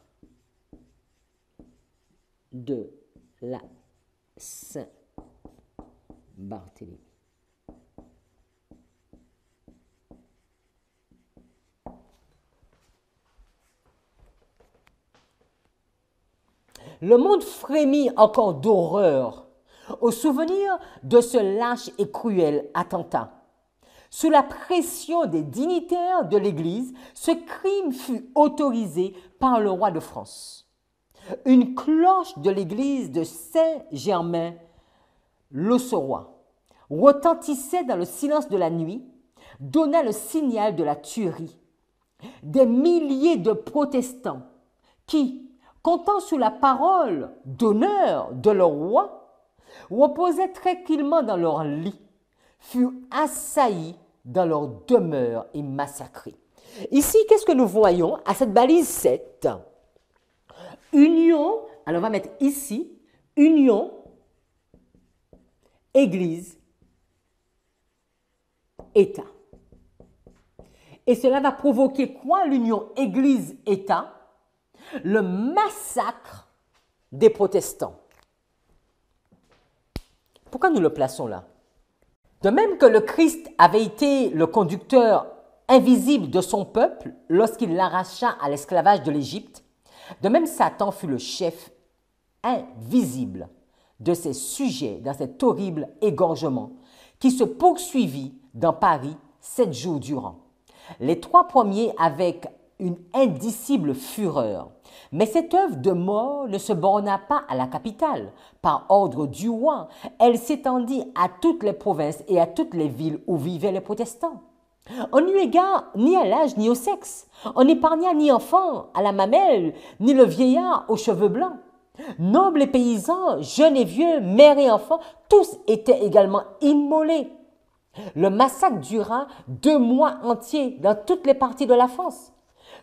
de la Saint-Barthélemy. Le monde frémit encore d'horreur au souvenir de ce lâche et cruel attentat. Sous la pression des dignitaires de l'Église, ce crime fut autorisé par le roi de France. Une cloche de l'église de Saint-Germain, l'Auxerrois, retentissait dans le silence de la nuit, donna le signal de la tuerie. Des milliers de protestants qui, comptant sur la parole d'honneur de leur roi, reposaient tranquillement dans leur lit, furent assaillis dans leur demeure et massacrés. Ici, qu'est-ce que nous voyons à cette balise 7 Union, alors on va mettre ici, union, Église, État. Et cela va provoquer quoi l'union Église-État le massacre des protestants. Pourquoi nous le plaçons là De même que le Christ avait été le conducteur invisible de son peuple lorsqu'il l'arracha à l'esclavage de l'Égypte, de même Satan fut le chef invisible de ses sujets dans cet horrible égorgement qui se poursuivit dans Paris sept jours durant. Les trois premiers avec une indicible fureur, mais cette œuvre de mort ne se borna pas à la capitale. Par ordre du roi, elle s'étendit à toutes les provinces et à toutes les villes où vivaient les protestants. On n'eut égard ni à l'âge ni au sexe. On n'épargna ni enfant à la mamelle, ni le vieillard aux cheveux blancs. Nobles et paysans, jeunes et vieux, mères et enfants, tous étaient également immolés. Le massacre dura deux mois entiers dans toutes les parties de la France.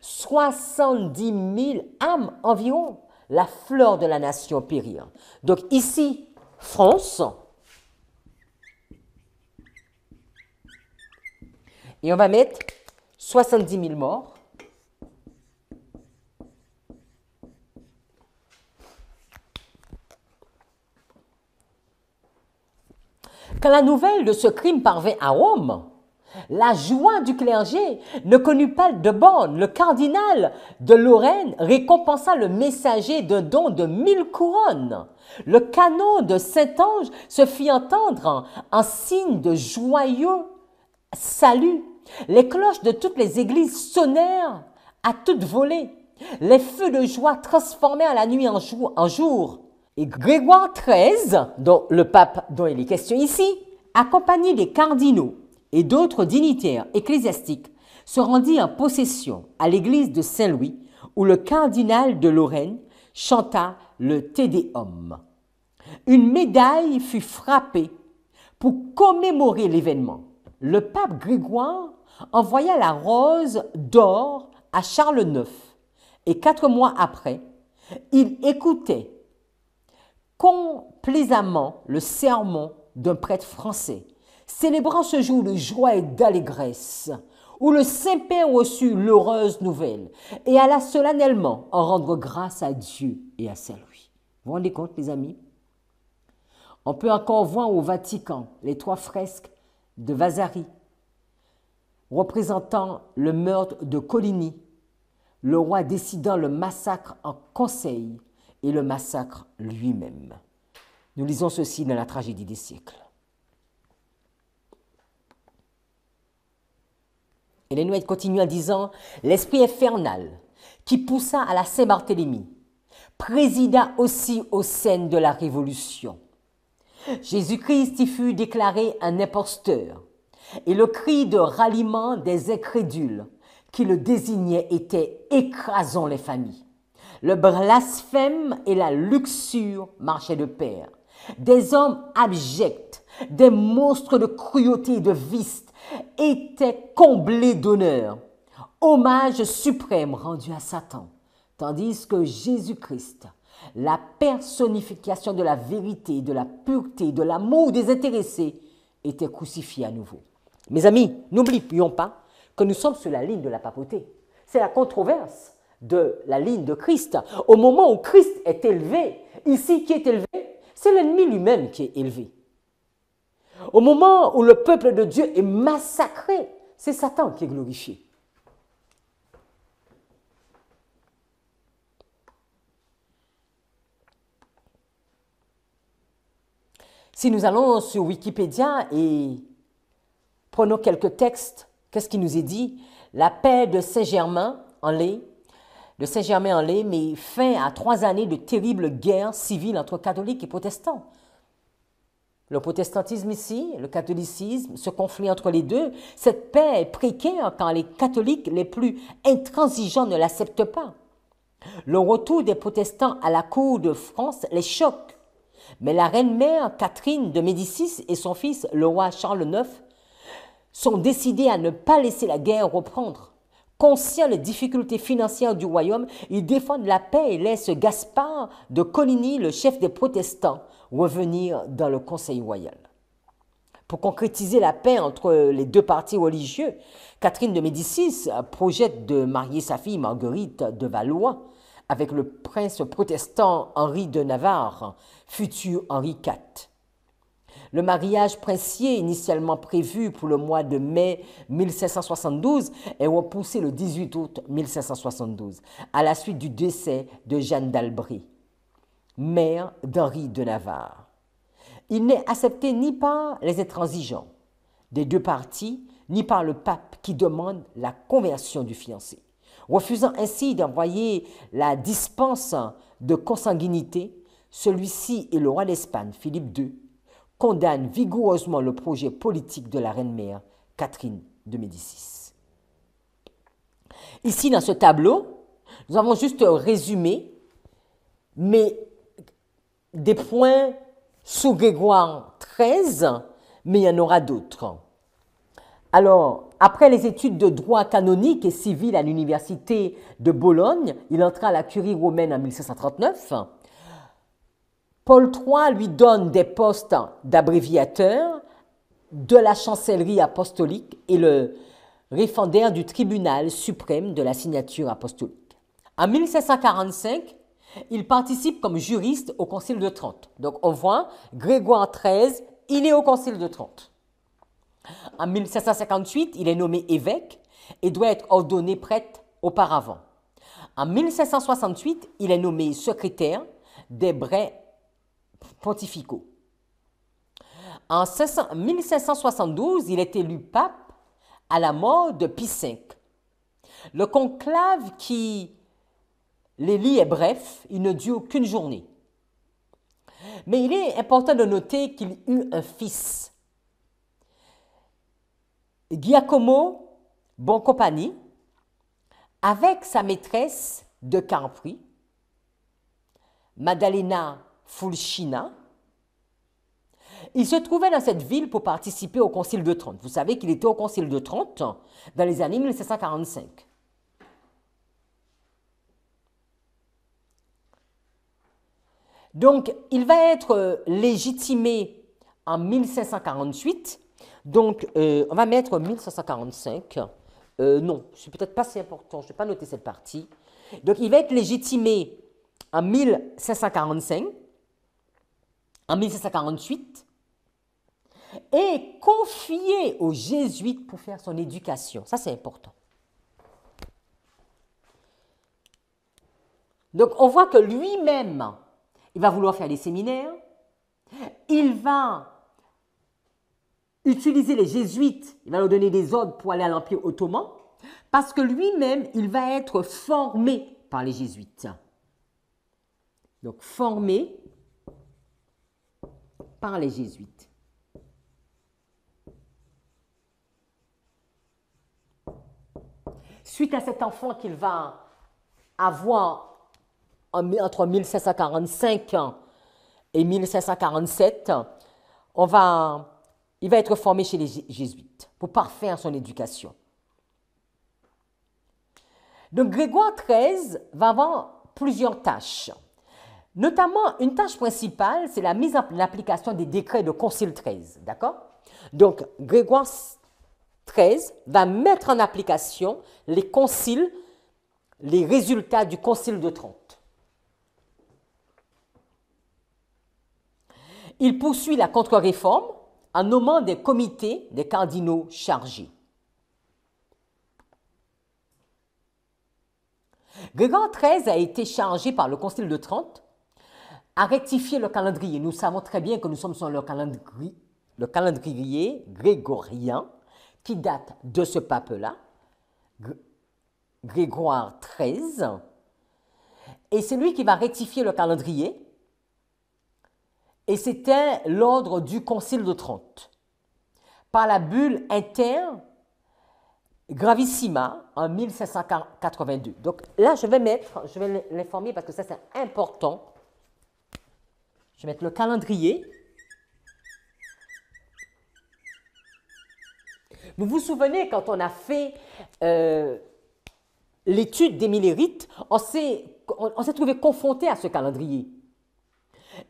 70 000 âmes environ, la fleur de la nation périr. Donc ici, France, et on va mettre 70 000 morts. Quand la nouvelle de ce crime parvint à Rome, la joie du clergé ne connut pas de borne. Le cardinal de Lorraine récompensa le messager d'un don de mille couronnes. Le canon de Saint-Ange se fit entendre en signe de joyeux salut. Les cloches de toutes les églises sonnèrent à toute volée. Les feux de joie transformèrent la nuit en, jour. Et Grégoire XIII, dont le pape dont il est question ici, accompagné des cardinaux, et d'autres dignitaires ecclésiastiques se rendirent en possession à l'église de Saint-Louis où le cardinal de Lorraine chanta le Deum. Une médaille fut frappée pour commémorer l'événement. Le pape Grégoire envoya la rose d'or à Charles IX et quatre mois après, il écoutait complaisamment le sermon d'un prêtre français Célébrant ce jour de joie et d'allégresse, où le Saint-Père reçut l'heureuse nouvelle et alla solennellement en rendre grâce à Dieu et à Saint-Louis. Vous vous rendez compte, les amis On peut encore voir au Vatican les trois fresques de Vasari, représentant le meurtre de Coligny, le roi décidant le massacre en conseil et le massacre lui-même. Nous lisons ceci dans la tragédie des siècles. Et continue en disant L'esprit infernal qui poussa à la Saint-Barthélemy présida aussi aux scènes de la Révolution. Jésus-Christ y fut déclaré un imposteur, et le cri de ralliement des incrédules qui le désignaient était écrasant les familles. Le blasphème et la luxure marchaient de pair. Des hommes abjects, des monstres de cruauté et de vice était comblé d'honneur, hommage suprême rendu à Satan, tandis que Jésus-Christ, la personnification de la vérité, de la pureté, de l'amour des intéressés, était crucifié à nouveau. Mes amis, n'oublions pas que nous sommes sur la ligne de la papauté. C'est la controverse de la ligne de Christ. Au moment où Christ est élevé, ici qui est élevé, c'est l'ennemi lui-même qui est élevé. Au moment où le peuple de Dieu est massacré, c'est Satan qui est glorifié. Si nous allons sur Wikipédia et prenons quelques textes, qu'est-ce qui nous est dit La paix de Saint-Germain-en-Laye, de Saint-Germain-en-Laye met fin à trois années de terribles guerres civiles entre catholiques et protestants le protestantisme ici, le catholicisme, ce conflit entre les deux, cette paix est précaire quand les catholiques les plus intransigeants ne l'acceptent pas. Le retour des protestants à la cour de France les choque. Mais la reine-mère Catherine de Médicis et son fils, le roi Charles IX, sont décidés à ne pas laisser la guerre reprendre. Conscients des difficultés financières du royaume, ils défendent la paix et laissent Gaspard de Coligny, le chef des protestants, revenir dans le Conseil royal. Pour concrétiser la paix entre les deux partis religieux, Catherine de Médicis projette de marier sa fille Marguerite de Valois avec le prince protestant Henri de Navarre, futur Henri IV. Le mariage princier, initialement prévu pour le mois de mai 1572, est repoussé le 18 août 1572, à la suite du décès de Jeanne d'Albret maire d'Henri de Navarre. Il n'est accepté ni par les intransigeants des deux parties, ni par le pape qui demande la conversion du fiancé, refusant ainsi d'envoyer la dispense de consanguinité. Celui-ci et le roi d'Espagne, Philippe II, condamnent vigoureusement le projet politique de la reine-mère, Catherine de Médicis. Ici, dans ce tableau, nous avons juste résumé, mais des points sous Grégoire XIII, mais il y en aura d'autres. Alors, après les études de droit canonique et civil à l'université de Bologne, il entra à la curie romaine en 1539. Paul III lui donne des postes d'abréviateur de la chancellerie apostolique et le réfendaire du tribunal suprême de la signature apostolique. En 1745, il participe comme juriste au Concile de Trente. Donc on voit Grégoire XIII, il est au Concile de Trente. En 1758, il est nommé évêque et doit être ordonné prêtre auparavant. En 1768, il est nommé secrétaire des Brais pontificaux. En 1772, il est élu pape à la mort de Pie V. Le conclave qui L'Élie est bref, il ne dure qu'une journée. Mais il est important de noter qu'il eut un fils. Giacomo Boncompagni, avec sa maîtresse de Campri, Maddalena Fulcina, il se trouvait dans cette ville pour participer au Concile de Trente. Vous savez qu'il était au Concile de Trente dans les années 1745. Donc, il va être euh, légitimé en 1548. Donc, euh, on va mettre 1545. Euh, non, c'est peut-être pas si important, je vais pas noté cette partie. Donc, il va être légitimé en 1545, en 1548, et confié aux jésuites pour faire son éducation. Ça, c'est important. Donc, on voit que lui-même il va vouloir faire des séminaires. Il va utiliser les jésuites. Il va leur donner des ordres pour aller à l'Empire ottoman. Parce que lui-même, il va être formé par les jésuites. Donc formé par les jésuites. Suite à cet enfant qu'il va avoir entre 1545 et 1547, on va, il va être formé chez les jésuites pour parfaire son éducation. Donc Grégoire XIII va avoir plusieurs tâches. Notamment, une tâche principale, c'est la mise en application des décrets de Concile XIII. D'accord Donc, Grégoire XIII va mettre en application les conciles, les résultats du Concile de Trente. Il poursuit la contre-réforme en nommant des comités des cardinaux chargés. Grégoire XIII a été chargé par le Concile de Trente à rectifier le calendrier. Nous savons très bien que nous sommes sur le calendrier, le calendrier grégorien qui date de ce pape-là, Grégoire XIII. Et c'est lui qui va rectifier le calendrier et c'était l'ordre du Concile de Trente. Par la bulle interne Gravissima en 1782. Donc là, je vais mettre, je vais l'informer parce que ça c'est important. Je vais mettre le calendrier. Vous vous souvenez quand on a fait euh, l'étude des millérites, on s'est trouvé confronté à ce calendrier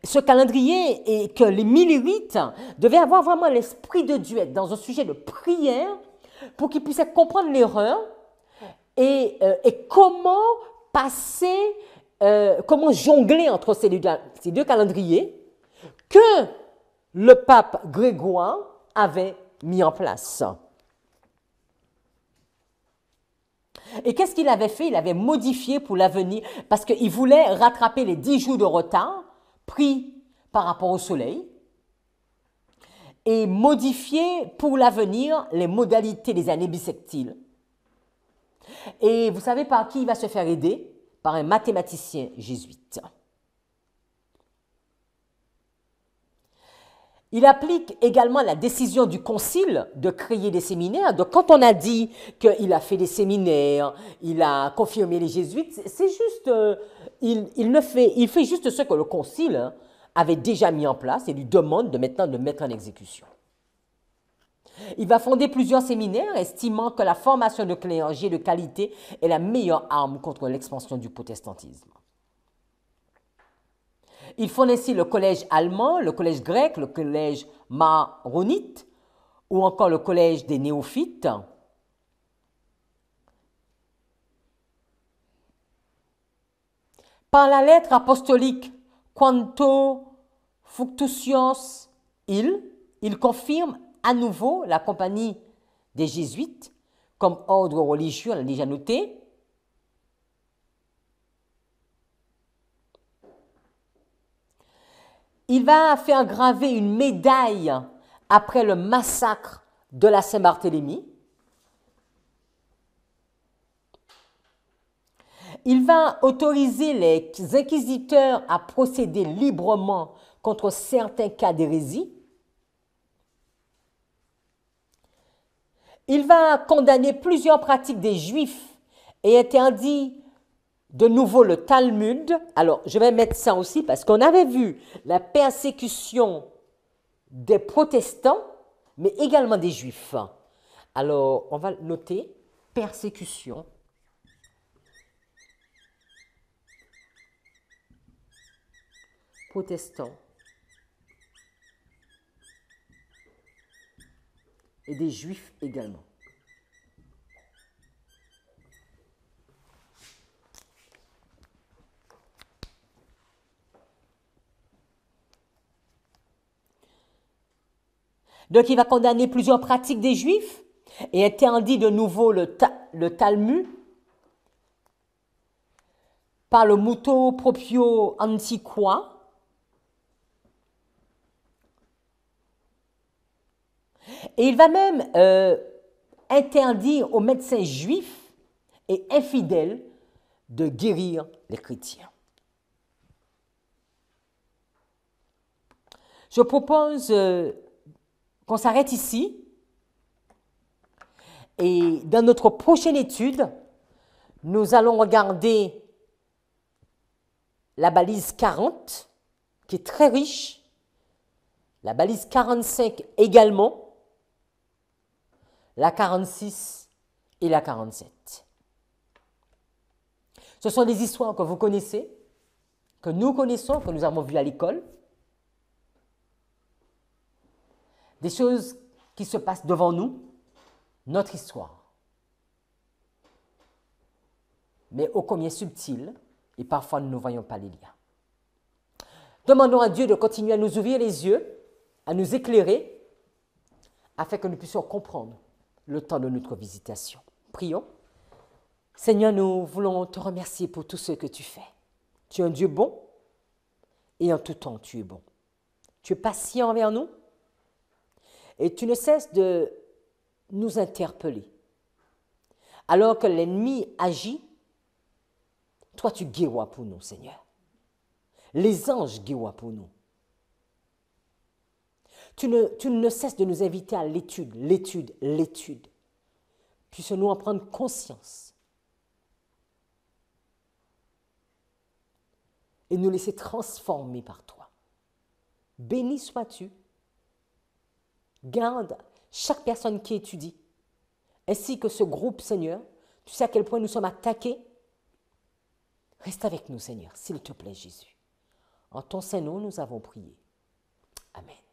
ce calendrier et que les millérites devaient avoir vraiment l'esprit de Dieu, dans un sujet de prière, pour qu'ils puissent comprendre l'erreur et, euh, comment passer, euh, comment jongler entre ces deux, ces deux calendriers que le pape Grégoire avait mis en place. Et qu'est-ce qu'il avait fait Il avait modifié pour l'avenir, parce qu'il voulait rattraper les dix jours de retard pris par rapport au Soleil et modifier pour l'avenir les modalités des années bisectiles. Et vous savez par qui il va se faire aider Par un mathématicien jésuite. Il applique également la décision du concile de créer des séminaires. Donc quand on a dit qu'il a fait des séminaires, il a confirmé les jésuites, c'est juste euh, il, ne fait, il fait juste ce que le concile hein, avait déjà mis en place et lui demande de maintenant de mettre en exécution. Il va fonder plusieurs séminaires, estimant que la formation de clergés de qualité est la meilleure arme contre l'expansion du protestantisme. Il fonde ainsi le collège allemand, le collège grec, le collège maronite ou encore le collège des néophytes, par la lettre apostolique Quanto Fructucius il, il confirme à nouveau la compagnie des Jésuites comme ordre religieux, on l'a déjà noté. Il va faire graver une médaille après le massacre de la Saint-Barthélemy. Il va autoriser les inquisiteurs à procéder librement contre certains cas d'hérésie. Il va condamner plusieurs pratiques des Juifs et interdit de nouveau le Talmud. Alors, je vais mettre ça aussi parce qu'on avait vu la persécution des protestants, mais également des Juifs. Alors, on va noter persécution protestants et des juifs également. Donc il va condamner plusieurs pratiques des juifs et interdit de nouveau le, Talmud par le mouton proprio antiqua, Et il va même euh, interdire aux médecins juifs et infidèles de guérir les chrétiens. Je propose euh, qu'on s'arrête ici. Et dans notre prochaine étude, nous allons regarder la balise 40, qui est très riche, la balise 45 également, la 46 et la 47. Ce sont des histoires que vous connaissez, que nous connaissons, que nous avons vues à l'école. Des choses qui se passent devant nous, notre histoire. Mais ô combien subtil et parfois nous ne voyons pas les liens. Demandons à Dieu de continuer à nous ouvrir les yeux, à nous éclairer, afin que nous puissions comprendre le temps de notre visitation. Prions. Seigneur, nous voulons te remercier pour tout ce que tu fais. Tu es un Dieu bon et en tout temps tu es bon. Tu es patient envers nous et tu ne cesses de nous interpeller. Alors que l'ennemi agit, toi tu guéris pour nous, Seigneur. Les anges guéris pour nous. Tu ne, cesses de nous inviter à l'étude, l'étude, l'étude. puisse nous en prendre conscience et nous laisser transformer par toi. Béni sois-tu. Garde chaque personne qui étudie, ainsi que ce groupe, Seigneur. Tu sais à quel point nous sommes attaqués. Reste avec nous, Seigneur, s'il te plaît, Jésus. En ton Saint-Nom, nous avons prié. Amen.